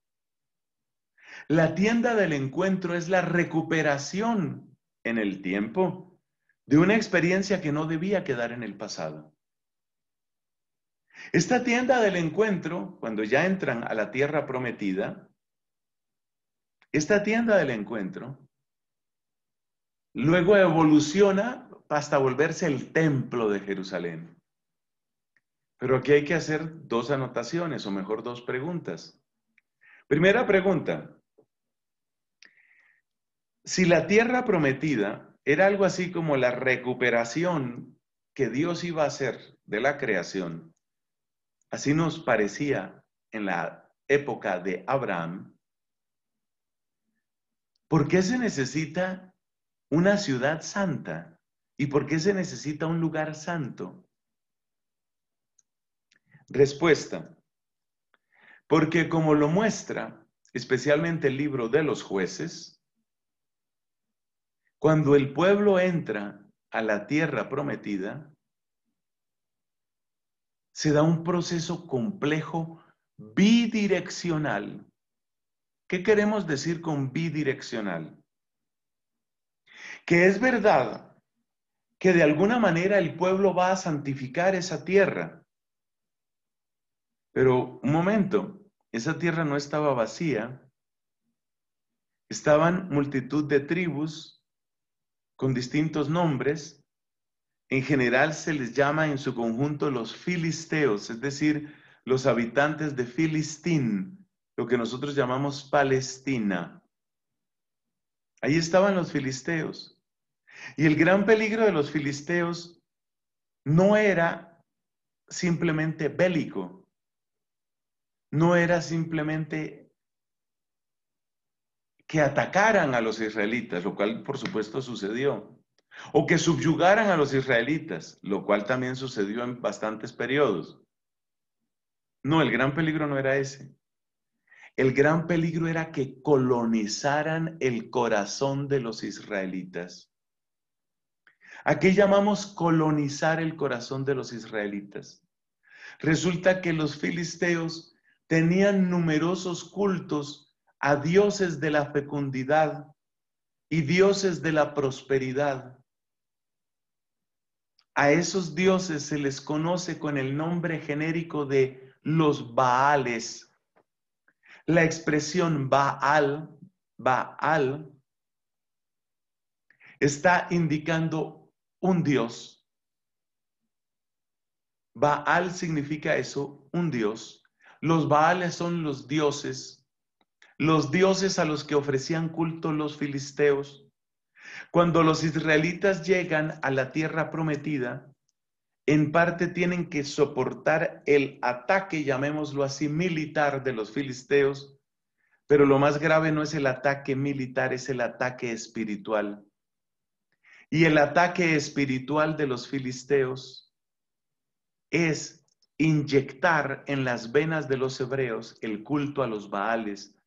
La tienda del encuentro es la recuperación en el tiempo de una experiencia que no debía quedar en el pasado. Esta tienda del encuentro, cuando ya entran a la tierra prometida, esta tienda del encuentro luego evoluciona hasta volverse el templo de Jerusalén. Pero aquí hay que hacer dos anotaciones, o mejor dos preguntas. Primera pregunta, si la tierra prometida era algo así como la recuperación que Dios iba a hacer de la creación, Así nos parecía en la época de Abraham. ¿Por qué se necesita una ciudad santa? ¿Y por qué se necesita un lugar santo? Respuesta. Porque como lo muestra especialmente el libro de los jueces, cuando el pueblo entra a la tierra prometida, se da un proceso complejo bidireccional. ¿Qué queremos decir con bidireccional? Que es verdad que de alguna manera el pueblo va a santificar esa tierra. Pero un momento, esa tierra no estaba vacía. Estaban multitud de tribus con distintos nombres en general se les llama en su conjunto los filisteos, es decir, los habitantes de Filistín, lo que nosotros llamamos Palestina. Ahí estaban los filisteos. Y el gran peligro de los filisteos no era simplemente bélico, no era simplemente que atacaran a los israelitas, lo cual por supuesto sucedió o que subyugaran a los israelitas, lo cual también sucedió en bastantes periodos. No, el gran peligro no era ese. El gran peligro era que colonizaran el corazón de los israelitas. Aquí llamamos colonizar el corazón de los israelitas? Resulta que los filisteos tenían numerosos cultos a dioses de la fecundidad y dioses de la prosperidad a esos dioses se les conoce con el nombre genérico de los Baales. La expresión Baal, Baal, está indicando un dios. Baal significa eso, un dios. Los Baales son los dioses, los dioses a los que ofrecían culto los filisteos cuando los israelitas llegan a la tierra prometida, en parte tienen que soportar el ataque, llamémoslo así, militar de los filisteos, pero lo más grave no es el ataque militar, es el ataque espiritual. Y el ataque espiritual de los filisteos es inyectar en las venas de los hebreos el culto a los baales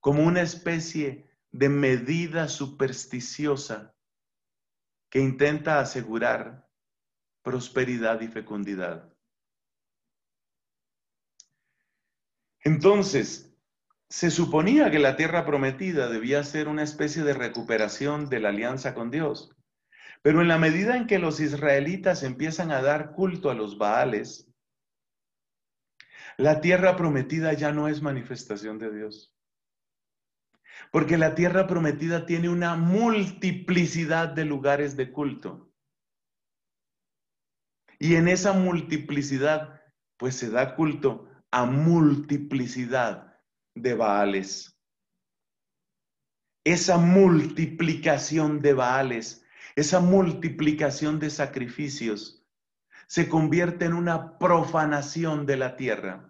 como una especie de medida supersticiosa que intenta asegurar prosperidad y fecundidad. Entonces, se suponía que la tierra prometida debía ser una especie de recuperación de la alianza con Dios, pero en la medida en que los israelitas empiezan a dar culto a los Baales, la tierra prometida ya no es manifestación de Dios. Porque la tierra prometida tiene una multiplicidad de lugares de culto. Y en esa multiplicidad, pues se da culto a multiplicidad de Baales. Esa multiplicación de Baales, esa multiplicación de sacrificios, se convierte en una profanación de la tierra.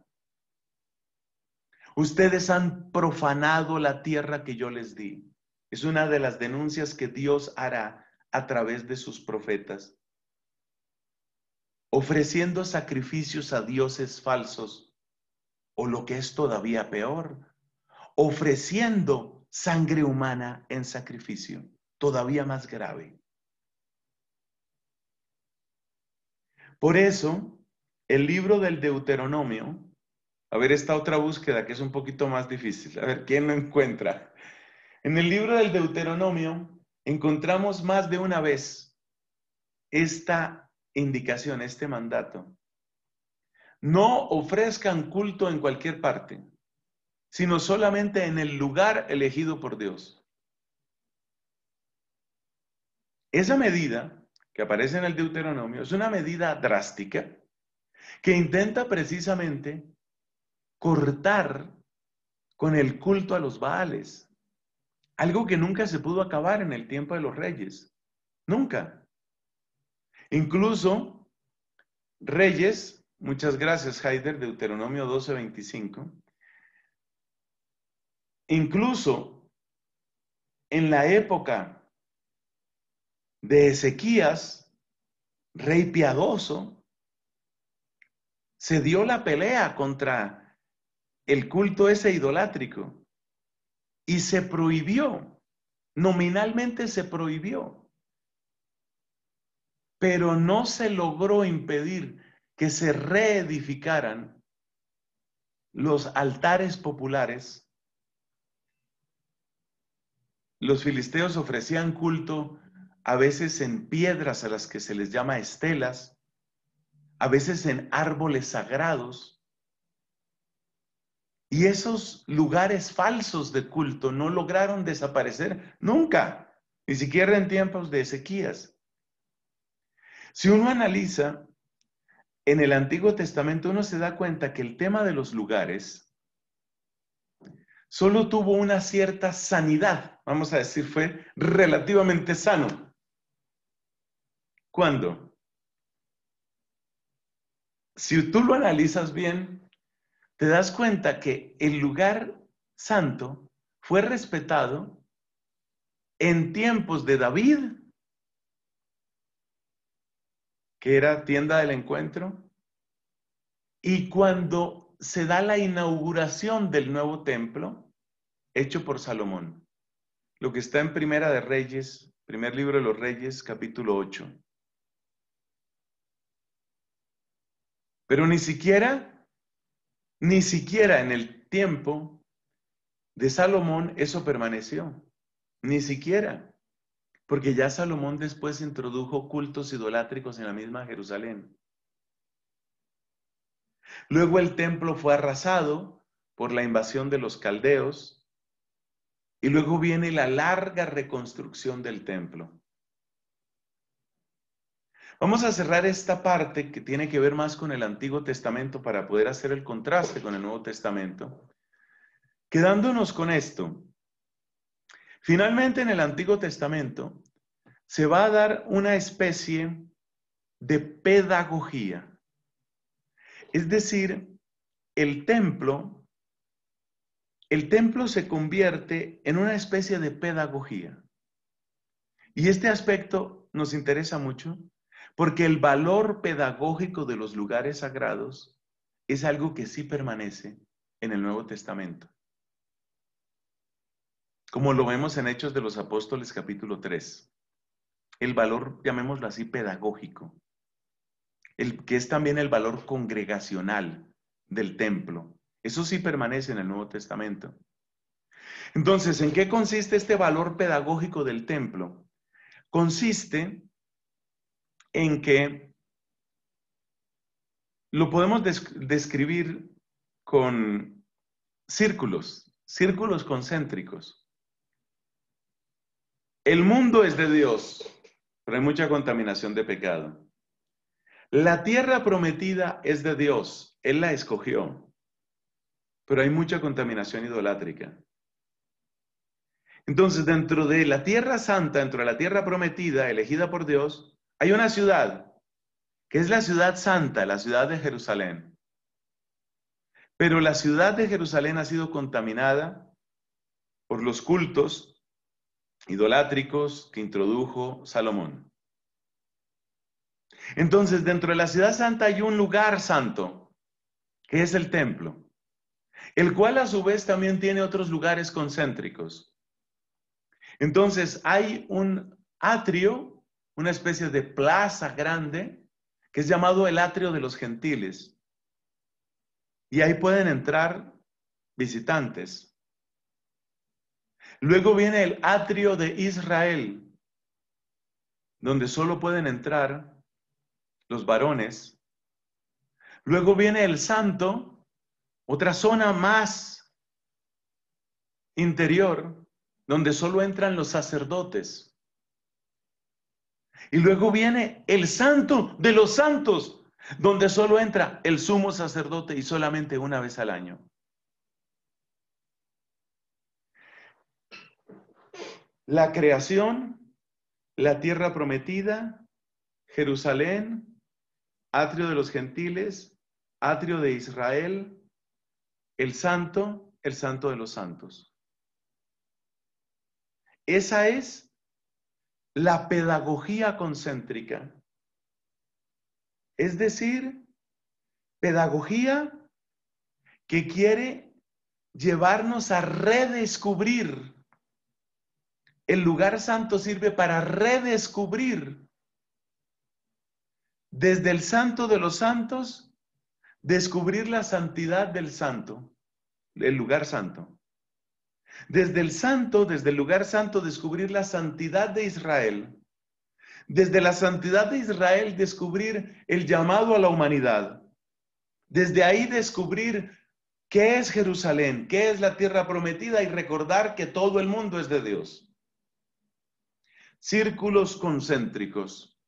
Ustedes han profanado la tierra que yo les di. Es una de las denuncias que Dios hará a través de sus profetas. Ofreciendo sacrificios a dioses falsos, o lo que es todavía peor, ofreciendo sangre humana en sacrificio, todavía más grave. Por eso, el libro del Deuteronomio a ver, esta otra búsqueda que es un poquito más difícil. A ver, ¿quién lo encuentra? En el libro del Deuteronomio encontramos más de una vez esta indicación, este mandato. No ofrezcan culto en cualquier parte, sino solamente en el lugar elegido por Dios. Esa medida que aparece en el Deuteronomio es una medida drástica que intenta precisamente cortar con el culto a los Baales, algo que nunca se pudo acabar en el tiempo de los reyes, nunca. Incluso reyes, muchas gracias Heider, Deuteronomio 12:25, incluso en la época de Ezequías, rey piadoso, se dio la pelea contra el culto ese idolátrico. Y se prohibió, nominalmente se prohibió, pero no se logró impedir que se reedificaran los altares populares. Los filisteos ofrecían culto a veces en piedras a las que se les llama estelas, a veces en árboles sagrados y esos lugares falsos de culto no lograron desaparecer nunca, ni siquiera en tiempos de sequías. Si uno analiza en el Antiguo Testamento, uno se da cuenta que el tema de los lugares solo tuvo una cierta sanidad, vamos a decir, fue relativamente sano. ¿Cuándo? Si tú lo analizas bien, te das cuenta que el lugar santo fue respetado en tiempos de David, que era tienda del encuentro, y cuando se da la inauguración del nuevo templo hecho por Salomón, lo que está en Primera de Reyes, primer libro de los Reyes, capítulo 8. Pero ni siquiera ni siquiera en el tiempo de Salomón eso permaneció. Ni siquiera. Porque ya Salomón después introdujo cultos idolátricos en la misma Jerusalén. Luego el templo fue arrasado por la invasión de los caldeos y luego viene la larga reconstrucción del templo. Vamos a cerrar esta parte que tiene que ver más con el Antiguo Testamento para poder hacer el contraste con el Nuevo Testamento. Quedándonos con esto, finalmente en el Antiguo Testamento se va a dar una especie de pedagogía. Es decir, el templo, el templo se convierte en una especie de pedagogía. Y este aspecto nos interesa mucho porque el valor pedagógico de los lugares sagrados es algo que sí permanece en el Nuevo Testamento. Como lo vemos en Hechos de los Apóstoles capítulo 3. El valor, llamémoslo así, pedagógico, el, que es también el valor congregacional del templo. Eso sí permanece en el Nuevo Testamento. Entonces, ¿en qué consiste este valor pedagógico del templo? Consiste en que lo podemos describir con círculos, círculos concéntricos. El mundo es de Dios, pero hay mucha contaminación de pecado. La tierra prometida es de Dios, Él la escogió, pero hay mucha contaminación idolátrica. Entonces, dentro de la tierra santa, dentro de la tierra prometida, elegida por Dios, hay una ciudad que es la ciudad santa, la ciudad de Jerusalén. Pero la ciudad de Jerusalén ha sido contaminada por los cultos idolátricos que introdujo Salomón. Entonces, dentro de la ciudad santa hay un lugar santo, que es el templo, el cual a su vez también tiene otros lugares concéntricos. Entonces, hay un atrio una especie de plaza grande que es llamado el atrio de los gentiles. Y ahí pueden entrar visitantes. Luego viene el atrio de Israel, donde solo pueden entrar los varones. Luego viene el santo, otra zona más interior, donde solo entran los sacerdotes. Y luego viene el santo de los santos, donde solo entra el sumo sacerdote y solamente una vez al año. La creación, la tierra prometida, Jerusalén, atrio de los gentiles, atrio de Israel, el santo, el santo de los santos. Esa es la pedagogía concéntrica. Es decir, pedagogía que quiere llevarnos a redescubrir. El lugar santo sirve para redescubrir desde el santo de los santos, descubrir la santidad del santo, el lugar santo. Desde el santo, desde el lugar santo, descubrir la santidad de Israel. Desde la santidad de Israel, descubrir el llamado a la humanidad. Desde ahí descubrir qué es Jerusalén, qué es la tierra prometida y recordar que todo el mundo es de Dios. Círculos concéntricos.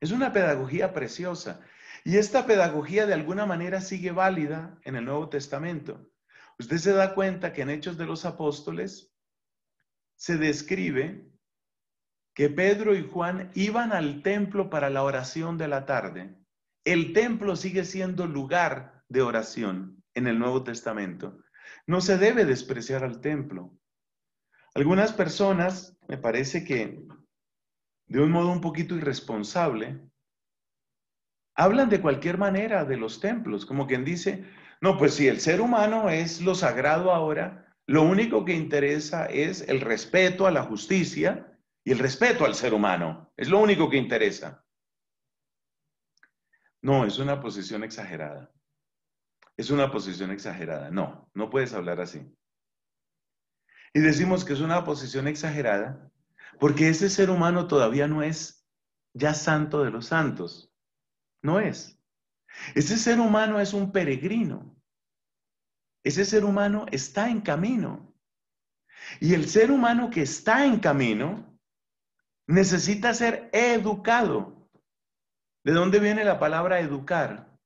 Es una pedagogía preciosa. Y esta pedagogía de alguna manera sigue válida en el Nuevo Testamento. Usted se da cuenta que en Hechos de los Apóstoles se describe que Pedro y Juan iban al templo para la oración de la tarde. El templo sigue siendo lugar de oración en el Nuevo Testamento. No se debe despreciar al templo. Algunas personas, me parece que de un modo un poquito irresponsable, hablan de cualquier manera de los templos, como quien dice, no, pues si el ser humano es lo sagrado ahora, lo único que interesa es el respeto a la justicia y el respeto al ser humano. Es lo único que interesa. No, es una posición exagerada. Es una posición exagerada. No, no puedes hablar así. Y decimos que es una posición exagerada porque ese ser humano todavía no es ya santo de los santos. No es. Ese ser humano es un peregrino. Ese ser humano está en camino. Y el ser humano que está en camino necesita ser educado. ¿De dónde viene la palabra educar?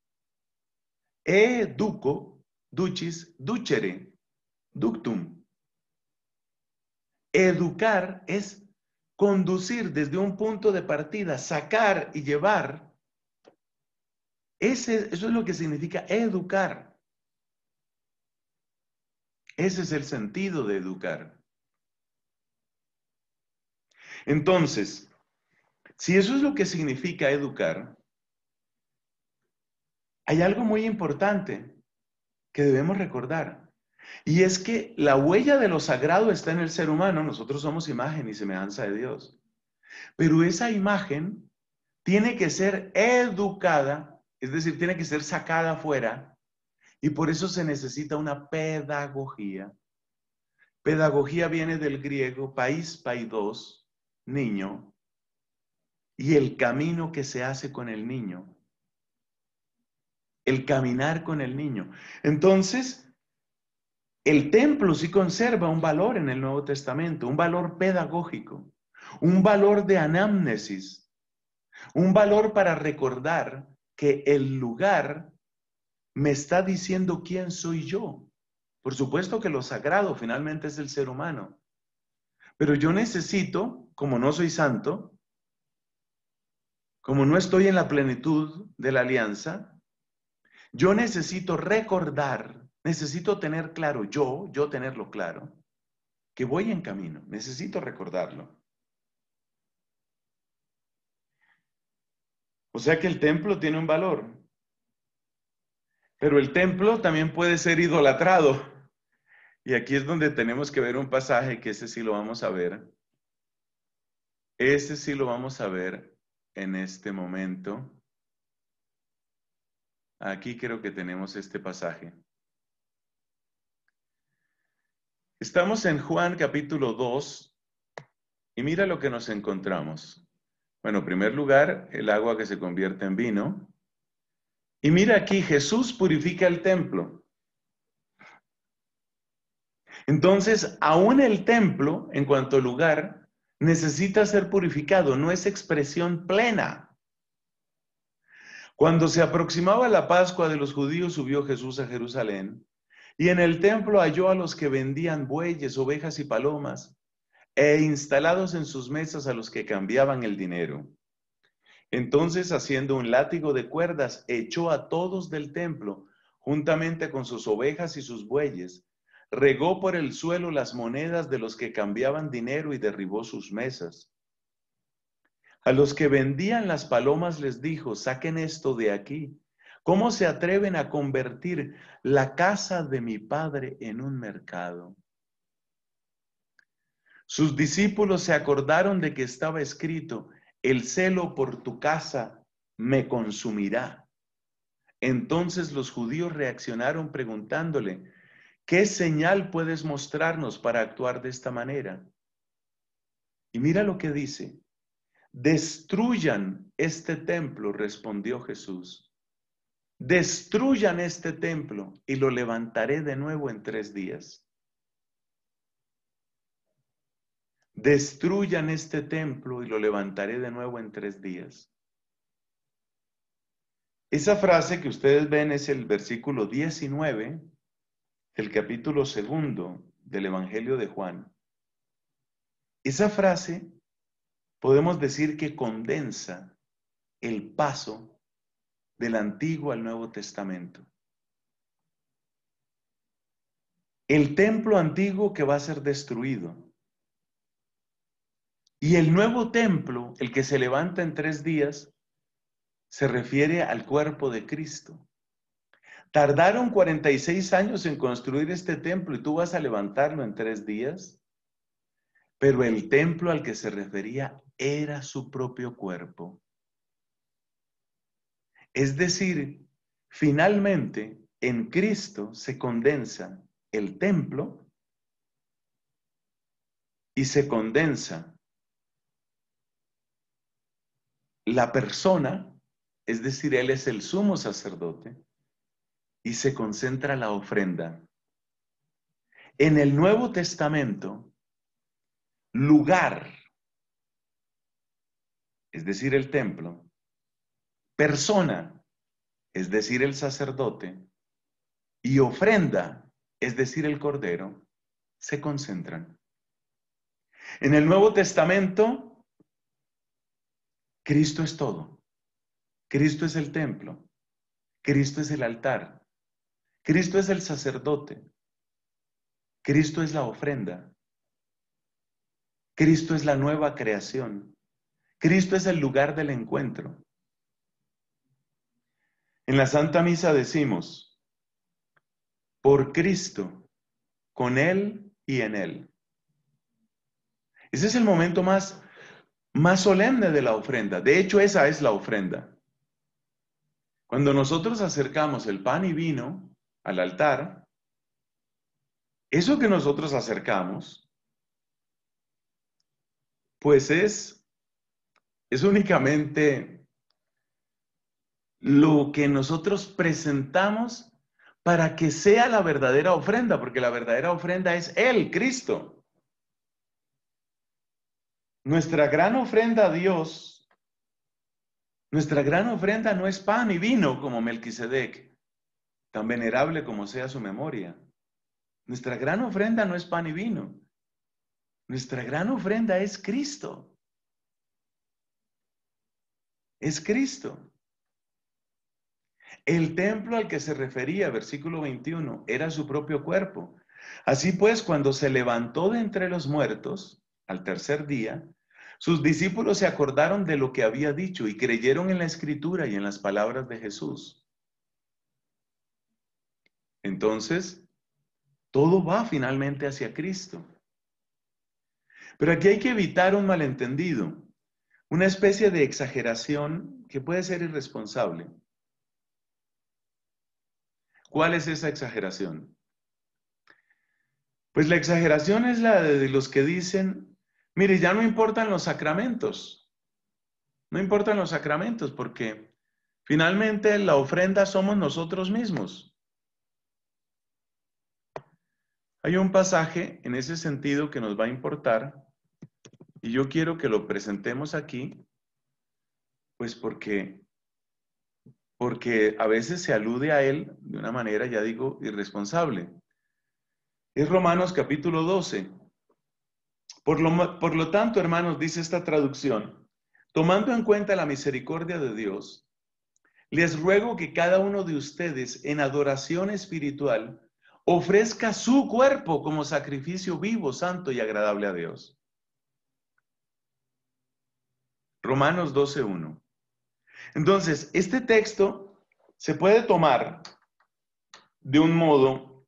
Educo, duchis, duchere, ductum. Educar es conducir desde un punto de partida, sacar y llevar eso es lo que significa educar. Ese es el sentido de educar. Entonces, si eso es lo que significa educar, hay algo muy importante que debemos recordar. Y es que la huella de lo sagrado está en el ser humano. Nosotros somos imagen y semejanza de Dios. Pero esa imagen tiene que ser educada es decir, tiene que ser sacada afuera y por eso se necesita una pedagogía. Pedagogía viene del griego país, paidos, niño, y el camino que se hace con el niño. El caminar con el niño. Entonces, el templo sí conserva un valor en el Nuevo Testamento, un valor pedagógico, un valor de anamnesis, un valor para recordar que el lugar me está diciendo quién soy yo. Por supuesto que lo sagrado finalmente es el ser humano. Pero yo necesito, como no soy santo, como no estoy en la plenitud de la alianza, yo necesito recordar, necesito tener claro yo, yo tenerlo claro, que voy en camino, necesito recordarlo. O sea que el templo tiene un valor. Pero el templo también puede ser idolatrado. Y aquí es donde tenemos que ver un pasaje que ese sí lo vamos a ver. Ese sí lo vamos a ver en este momento. Aquí creo que tenemos este pasaje. Estamos en Juan capítulo 2 y mira lo que nos encontramos. Bueno, en primer lugar, el agua que se convierte en vino. Y mira aquí, Jesús purifica el templo. Entonces, aún el templo, en cuanto lugar, necesita ser purificado, no es expresión plena. Cuando se aproximaba la Pascua de los judíos, subió Jesús a Jerusalén y en el templo halló a los que vendían bueyes, ovejas y palomas e instalados en sus mesas a los que cambiaban el dinero. Entonces, haciendo un látigo de cuerdas, echó a todos del templo, juntamente con sus ovejas y sus bueyes, regó por el suelo las monedas de los que cambiaban dinero y derribó sus mesas. A los que vendían las palomas les dijo, saquen esto de aquí. ¿Cómo se atreven a convertir la casa de mi padre en un mercado? Sus discípulos se acordaron de que estaba escrito, el celo por tu casa me consumirá. Entonces los judíos reaccionaron preguntándole, ¿qué señal puedes mostrarnos para actuar de esta manera? Y mira lo que dice, destruyan este templo, respondió Jesús. Destruyan este templo y lo levantaré de nuevo en tres días. destruyan este templo y lo levantaré de nuevo en tres días. Esa frase que ustedes ven es el versículo 19 del capítulo segundo del Evangelio de Juan. Esa frase podemos decir que condensa el paso del Antiguo al Nuevo Testamento. El templo antiguo que va a ser destruido y el nuevo templo, el que se levanta en tres días, se refiere al cuerpo de Cristo. Tardaron 46 años en construir este templo y tú vas a levantarlo en tres días. Pero el templo al que se refería era su propio cuerpo. Es decir, finalmente en Cristo se condensa el templo y se condensa la persona, es decir, Él es el sumo sacerdote, y se concentra la ofrenda. En el Nuevo Testamento, lugar, es decir, el templo, persona, es decir, el sacerdote, y ofrenda, es decir, el cordero, se concentran. En el Nuevo Testamento, Cristo es todo. Cristo es el templo. Cristo es el altar. Cristo es el sacerdote. Cristo es la ofrenda. Cristo es la nueva creación. Cristo es el lugar del encuentro. En la Santa Misa decimos, por Cristo, con Él y en Él. Ese es el momento más más solemne de la ofrenda. De hecho, esa es la ofrenda. Cuando nosotros acercamos el pan y vino al altar, eso que nosotros acercamos, pues es, es únicamente lo que nosotros presentamos para que sea la verdadera ofrenda, porque la verdadera ofrenda es el Cristo. Nuestra gran ofrenda a Dios, nuestra gran ofrenda no es pan y vino como Melquisedec, tan venerable como sea su memoria. Nuestra gran ofrenda no es pan y vino. Nuestra gran ofrenda es Cristo. Es Cristo. El templo al que se refería, versículo 21, era su propio cuerpo. Así pues, cuando se levantó de entre los muertos, al tercer día, sus discípulos se acordaron de lo que había dicho y creyeron en la escritura y en las palabras de Jesús. Entonces, todo va finalmente hacia Cristo. Pero aquí hay que evitar un malentendido, una especie de exageración que puede ser irresponsable. ¿Cuál es esa exageración? Pues la exageración es la de los que dicen, Mire, ya no importan los sacramentos. No importan los sacramentos porque finalmente la ofrenda somos nosotros mismos. Hay un pasaje en ese sentido que nos va a importar y yo quiero que lo presentemos aquí, pues porque, porque a veces se alude a él de una manera, ya digo, irresponsable. Es Romanos capítulo 12, por lo, tanto, hermanos, dice esta traducción, tomando en cuenta la misericordia de Dios, les ruego que cada uno de ustedes en adoración espiritual ofrezca su cuerpo como sacrificio vivo, santo y agradable a Dios. Romanos 12.1. Entonces, este texto se puede tomar de un modo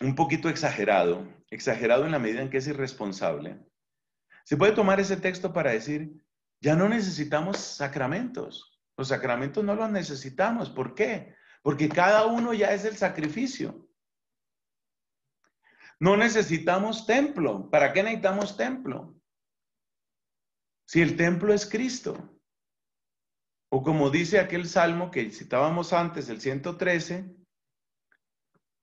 un poquito exagerado, exagerado en la medida en que es irresponsable, se puede tomar ese texto para decir, ya no necesitamos sacramentos. Los sacramentos no los necesitamos. ¿Por qué? Porque cada uno ya es el sacrificio. No necesitamos templo. ¿Para qué necesitamos templo? Si el templo es Cristo. O como dice aquel salmo que citábamos antes, el 113,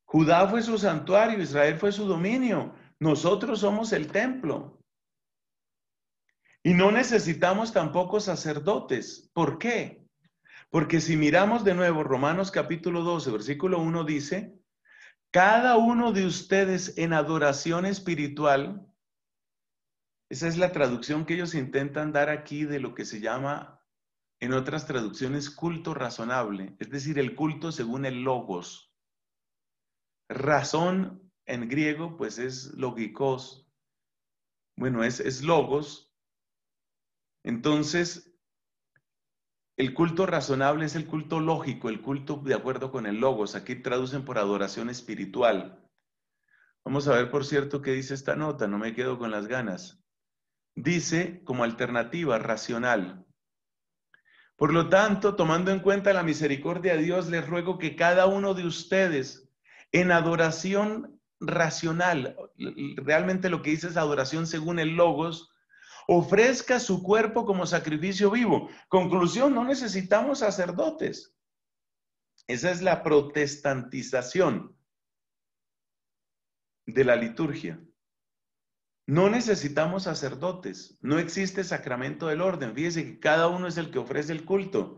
Judá fue su santuario, Israel fue su dominio. Nosotros somos el templo. Y no necesitamos tampoco sacerdotes. ¿Por qué? Porque si miramos de nuevo Romanos capítulo 12, versículo 1 dice, cada uno de ustedes en adoración espiritual, esa es la traducción que ellos intentan dar aquí de lo que se llama en otras traducciones culto razonable, es decir, el culto según el logos. Razón en griego, pues es logikos. Bueno, es, es logos. Entonces, el culto razonable es el culto lógico, el culto de acuerdo con el logos. Aquí traducen por adoración espiritual. Vamos a ver, por cierto, qué dice esta nota, no me quedo con las ganas. Dice como alternativa racional. Por lo tanto, tomando en cuenta la misericordia de Dios, les ruego que cada uno de ustedes en adoración racional, realmente lo que dice es adoración según el logos, ofrezca su cuerpo como sacrificio vivo. Conclusión, no necesitamos sacerdotes. Esa es la protestantización de la liturgia. No necesitamos sacerdotes, no existe sacramento del orden. Fíjese que cada uno es el que ofrece el culto.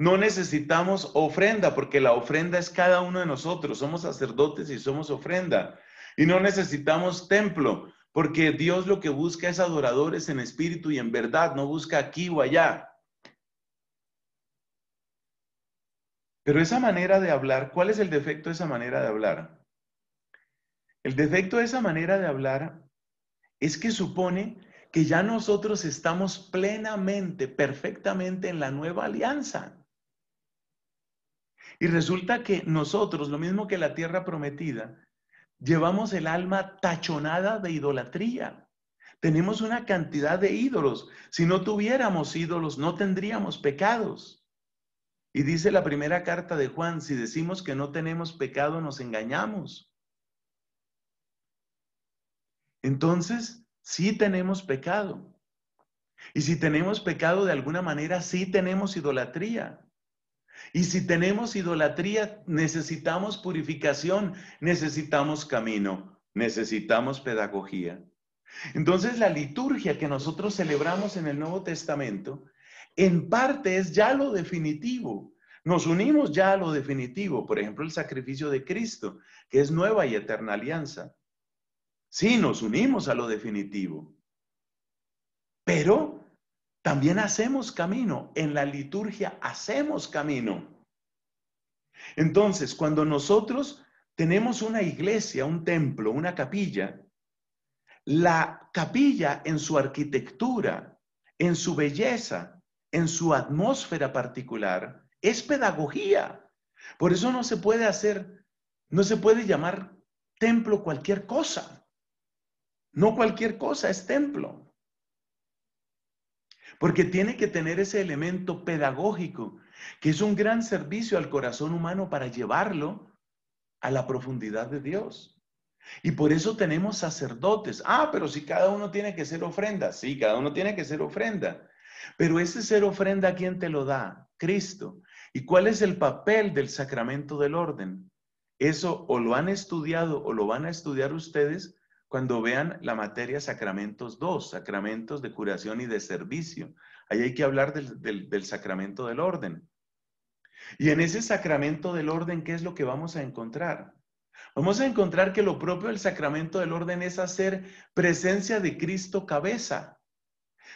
No necesitamos ofrenda porque la ofrenda es cada uno de nosotros. Somos sacerdotes y somos ofrenda. Y no necesitamos templo porque Dios lo que busca es adoradores en espíritu y en verdad. No busca aquí o allá. Pero esa manera de hablar, ¿cuál es el defecto de esa manera de hablar? El defecto de esa manera de hablar es que supone que ya nosotros estamos plenamente, perfectamente en la nueva alianza. Y resulta que nosotros, lo mismo que la tierra prometida, llevamos el alma tachonada de idolatría. Tenemos una cantidad de ídolos. Si no tuviéramos ídolos, no tendríamos pecados. Y dice la primera carta de Juan, si decimos que no tenemos pecado, nos engañamos. Entonces, sí tenemos pecado. Y si tenemos pecado de alguna manera, sí tenemos idolatría. Y si tenemos idolatría, necesitamos purificación, necesitamos camino, necesitamos pedagogía. Entonces la liturgia que nosotros celebramos en el Nuevo Testamento, en parte es ya lo definitivo. Nos unimos ya a lo definitivo, por ejemplo, el sacrificio de Cristo, que es nueva y eterna alianza. Sí, nos unimos a lo definitivo. Pero también hacemos camino, en la liturgia hacemos camino. Entonces, cuando nosotros tenemos una iglesia, un templo, una capilla, la capilla en su arquitectura, en su belleza, en su atmósfera particular, es pedagogía. Por eso no se puede hacer, no se puede llamar templo cualquier cosa. No cualquier cosa es templo porque tiene que tener ese elemento pedagógico, que es un gran servicio al corazón humano para llevarlo a la profundidad de Dios. Y por eso tenemos sacerdotes. Ah, pero si cada uno tiene que ser ofrenda, sí, cada uno tiene que ser ofrenda. Pero ese ser ofrenda, ¿quién te lo da? Cristo. ¿Y cuál es el papel del sacramento del orden? Eso o lo han estudiado o lo van a estudiar ustedes cuando vean la materia Sacramentos 2, Sacramentos de Curación y de Servicio. Ahí hay que hablar del, sacramento del orden. Y en ese sacramento del orden, ¿qué es lo que vamos a encontrar? Vamos a encontrar que lo propio del sacramento del orden es hacer presencia de Cristo cabeza.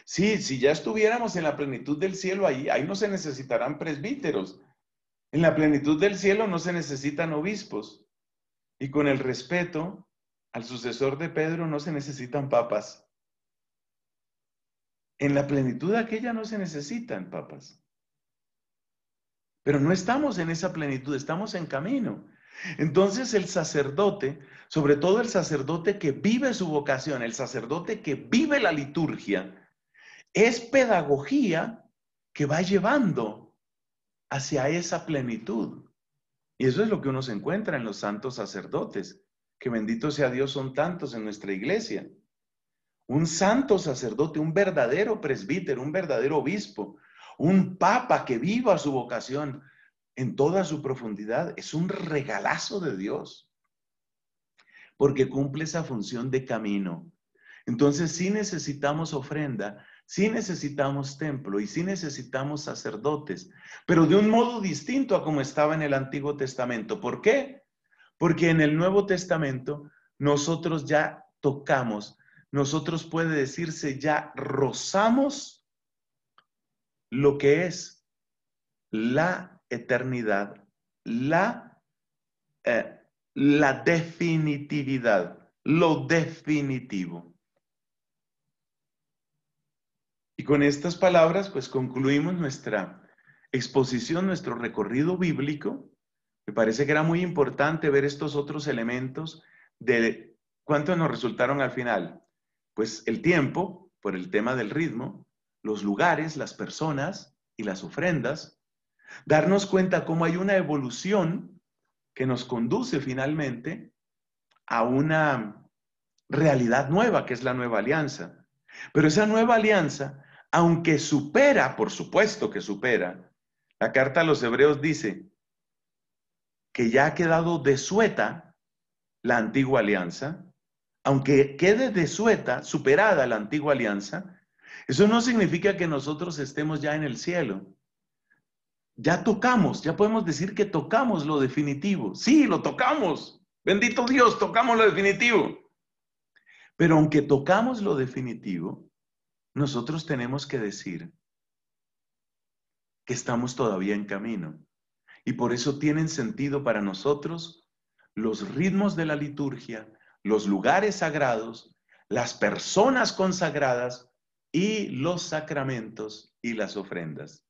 Sí, si ya estuviéramos en la plenitud del cielo, ahí, ahí no se necesitarán presbíteros. En la plenitud del cielo no se necesitan obispos. Y con el respeto al sucesor de Pedro no se necesitan papas. En la plenitud aquella no se necesitan papas. Pero no estamos en esa plenitud, estamos en camino. Entonces el sacerdote, sobre todo el sacerdote que vive su vocación, el sacerdote que vive la liturgia, es pedagogía que va llevando hacia esa plenitud. Y eso es lo que uno se encuentra en los santos sacerdotes que bendito sea Dios, son tantos en nuestra iglesia. Un santo sacerdote, un verdadero presbítero, un verdadero obispo, un papa que viva su vocación en toda su profundidad, es un regalazo de Dios, porque cumple esa función de camino. Entonces sí necesitamos ofrenda, sí necesitamos templo y sí necesitamos sacerdotes, pero de un modo distinto a como estaba en el Antiguo Testamento. ¿Por qué? Porque en el Nuevo Testamento nosotros ya tocamos, nosotros puede decirse ya rozamos lo que es la eternidad, la, eh, la definitividad, lo definitivo. Y con estas palabras, pues concluimos nuestra exposición, nuestro recorrido bíblico me parece que era muy importante ver estos otros elementos de cuánto nos resultaron al final. Pues el tiempo, por el tema del ritmo, los lugares, las personas y las ofrendas. Darnos cuenta cómo hay una evolución que nos conduce finalmente a una realidad nueva, que es la nueva alianza. Pero esa nueva alianza, aunque supera, por supuesto que supera, la carta a los hebreos dice, que ya ha quedado desueta la antigua alianza, aunque quede desueta, superada la antigua alianza, eso no significa que nosotros estemos ya en el cielo. Ya tocamos, ya podemos decir que tocamos lo definitivo. Sí, lo tocamos. Bendito Dios, tocamos lo definitivo. Pero aunque tocamos lo definitivo, nosotros tenemos que decir que estamos todavía en camino. Y por eso tienen sentido para nosotros los ritmos de la liturgia, los lugares sagrados, las personas consagradas y los sacramentos y las ofrendas.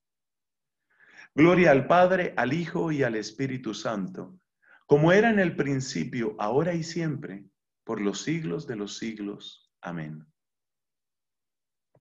Gloria al Padre, al Hijo y al Espíritu Santo, como era en el principio, ahora y siempre, por los siglos de los siglos. Amén.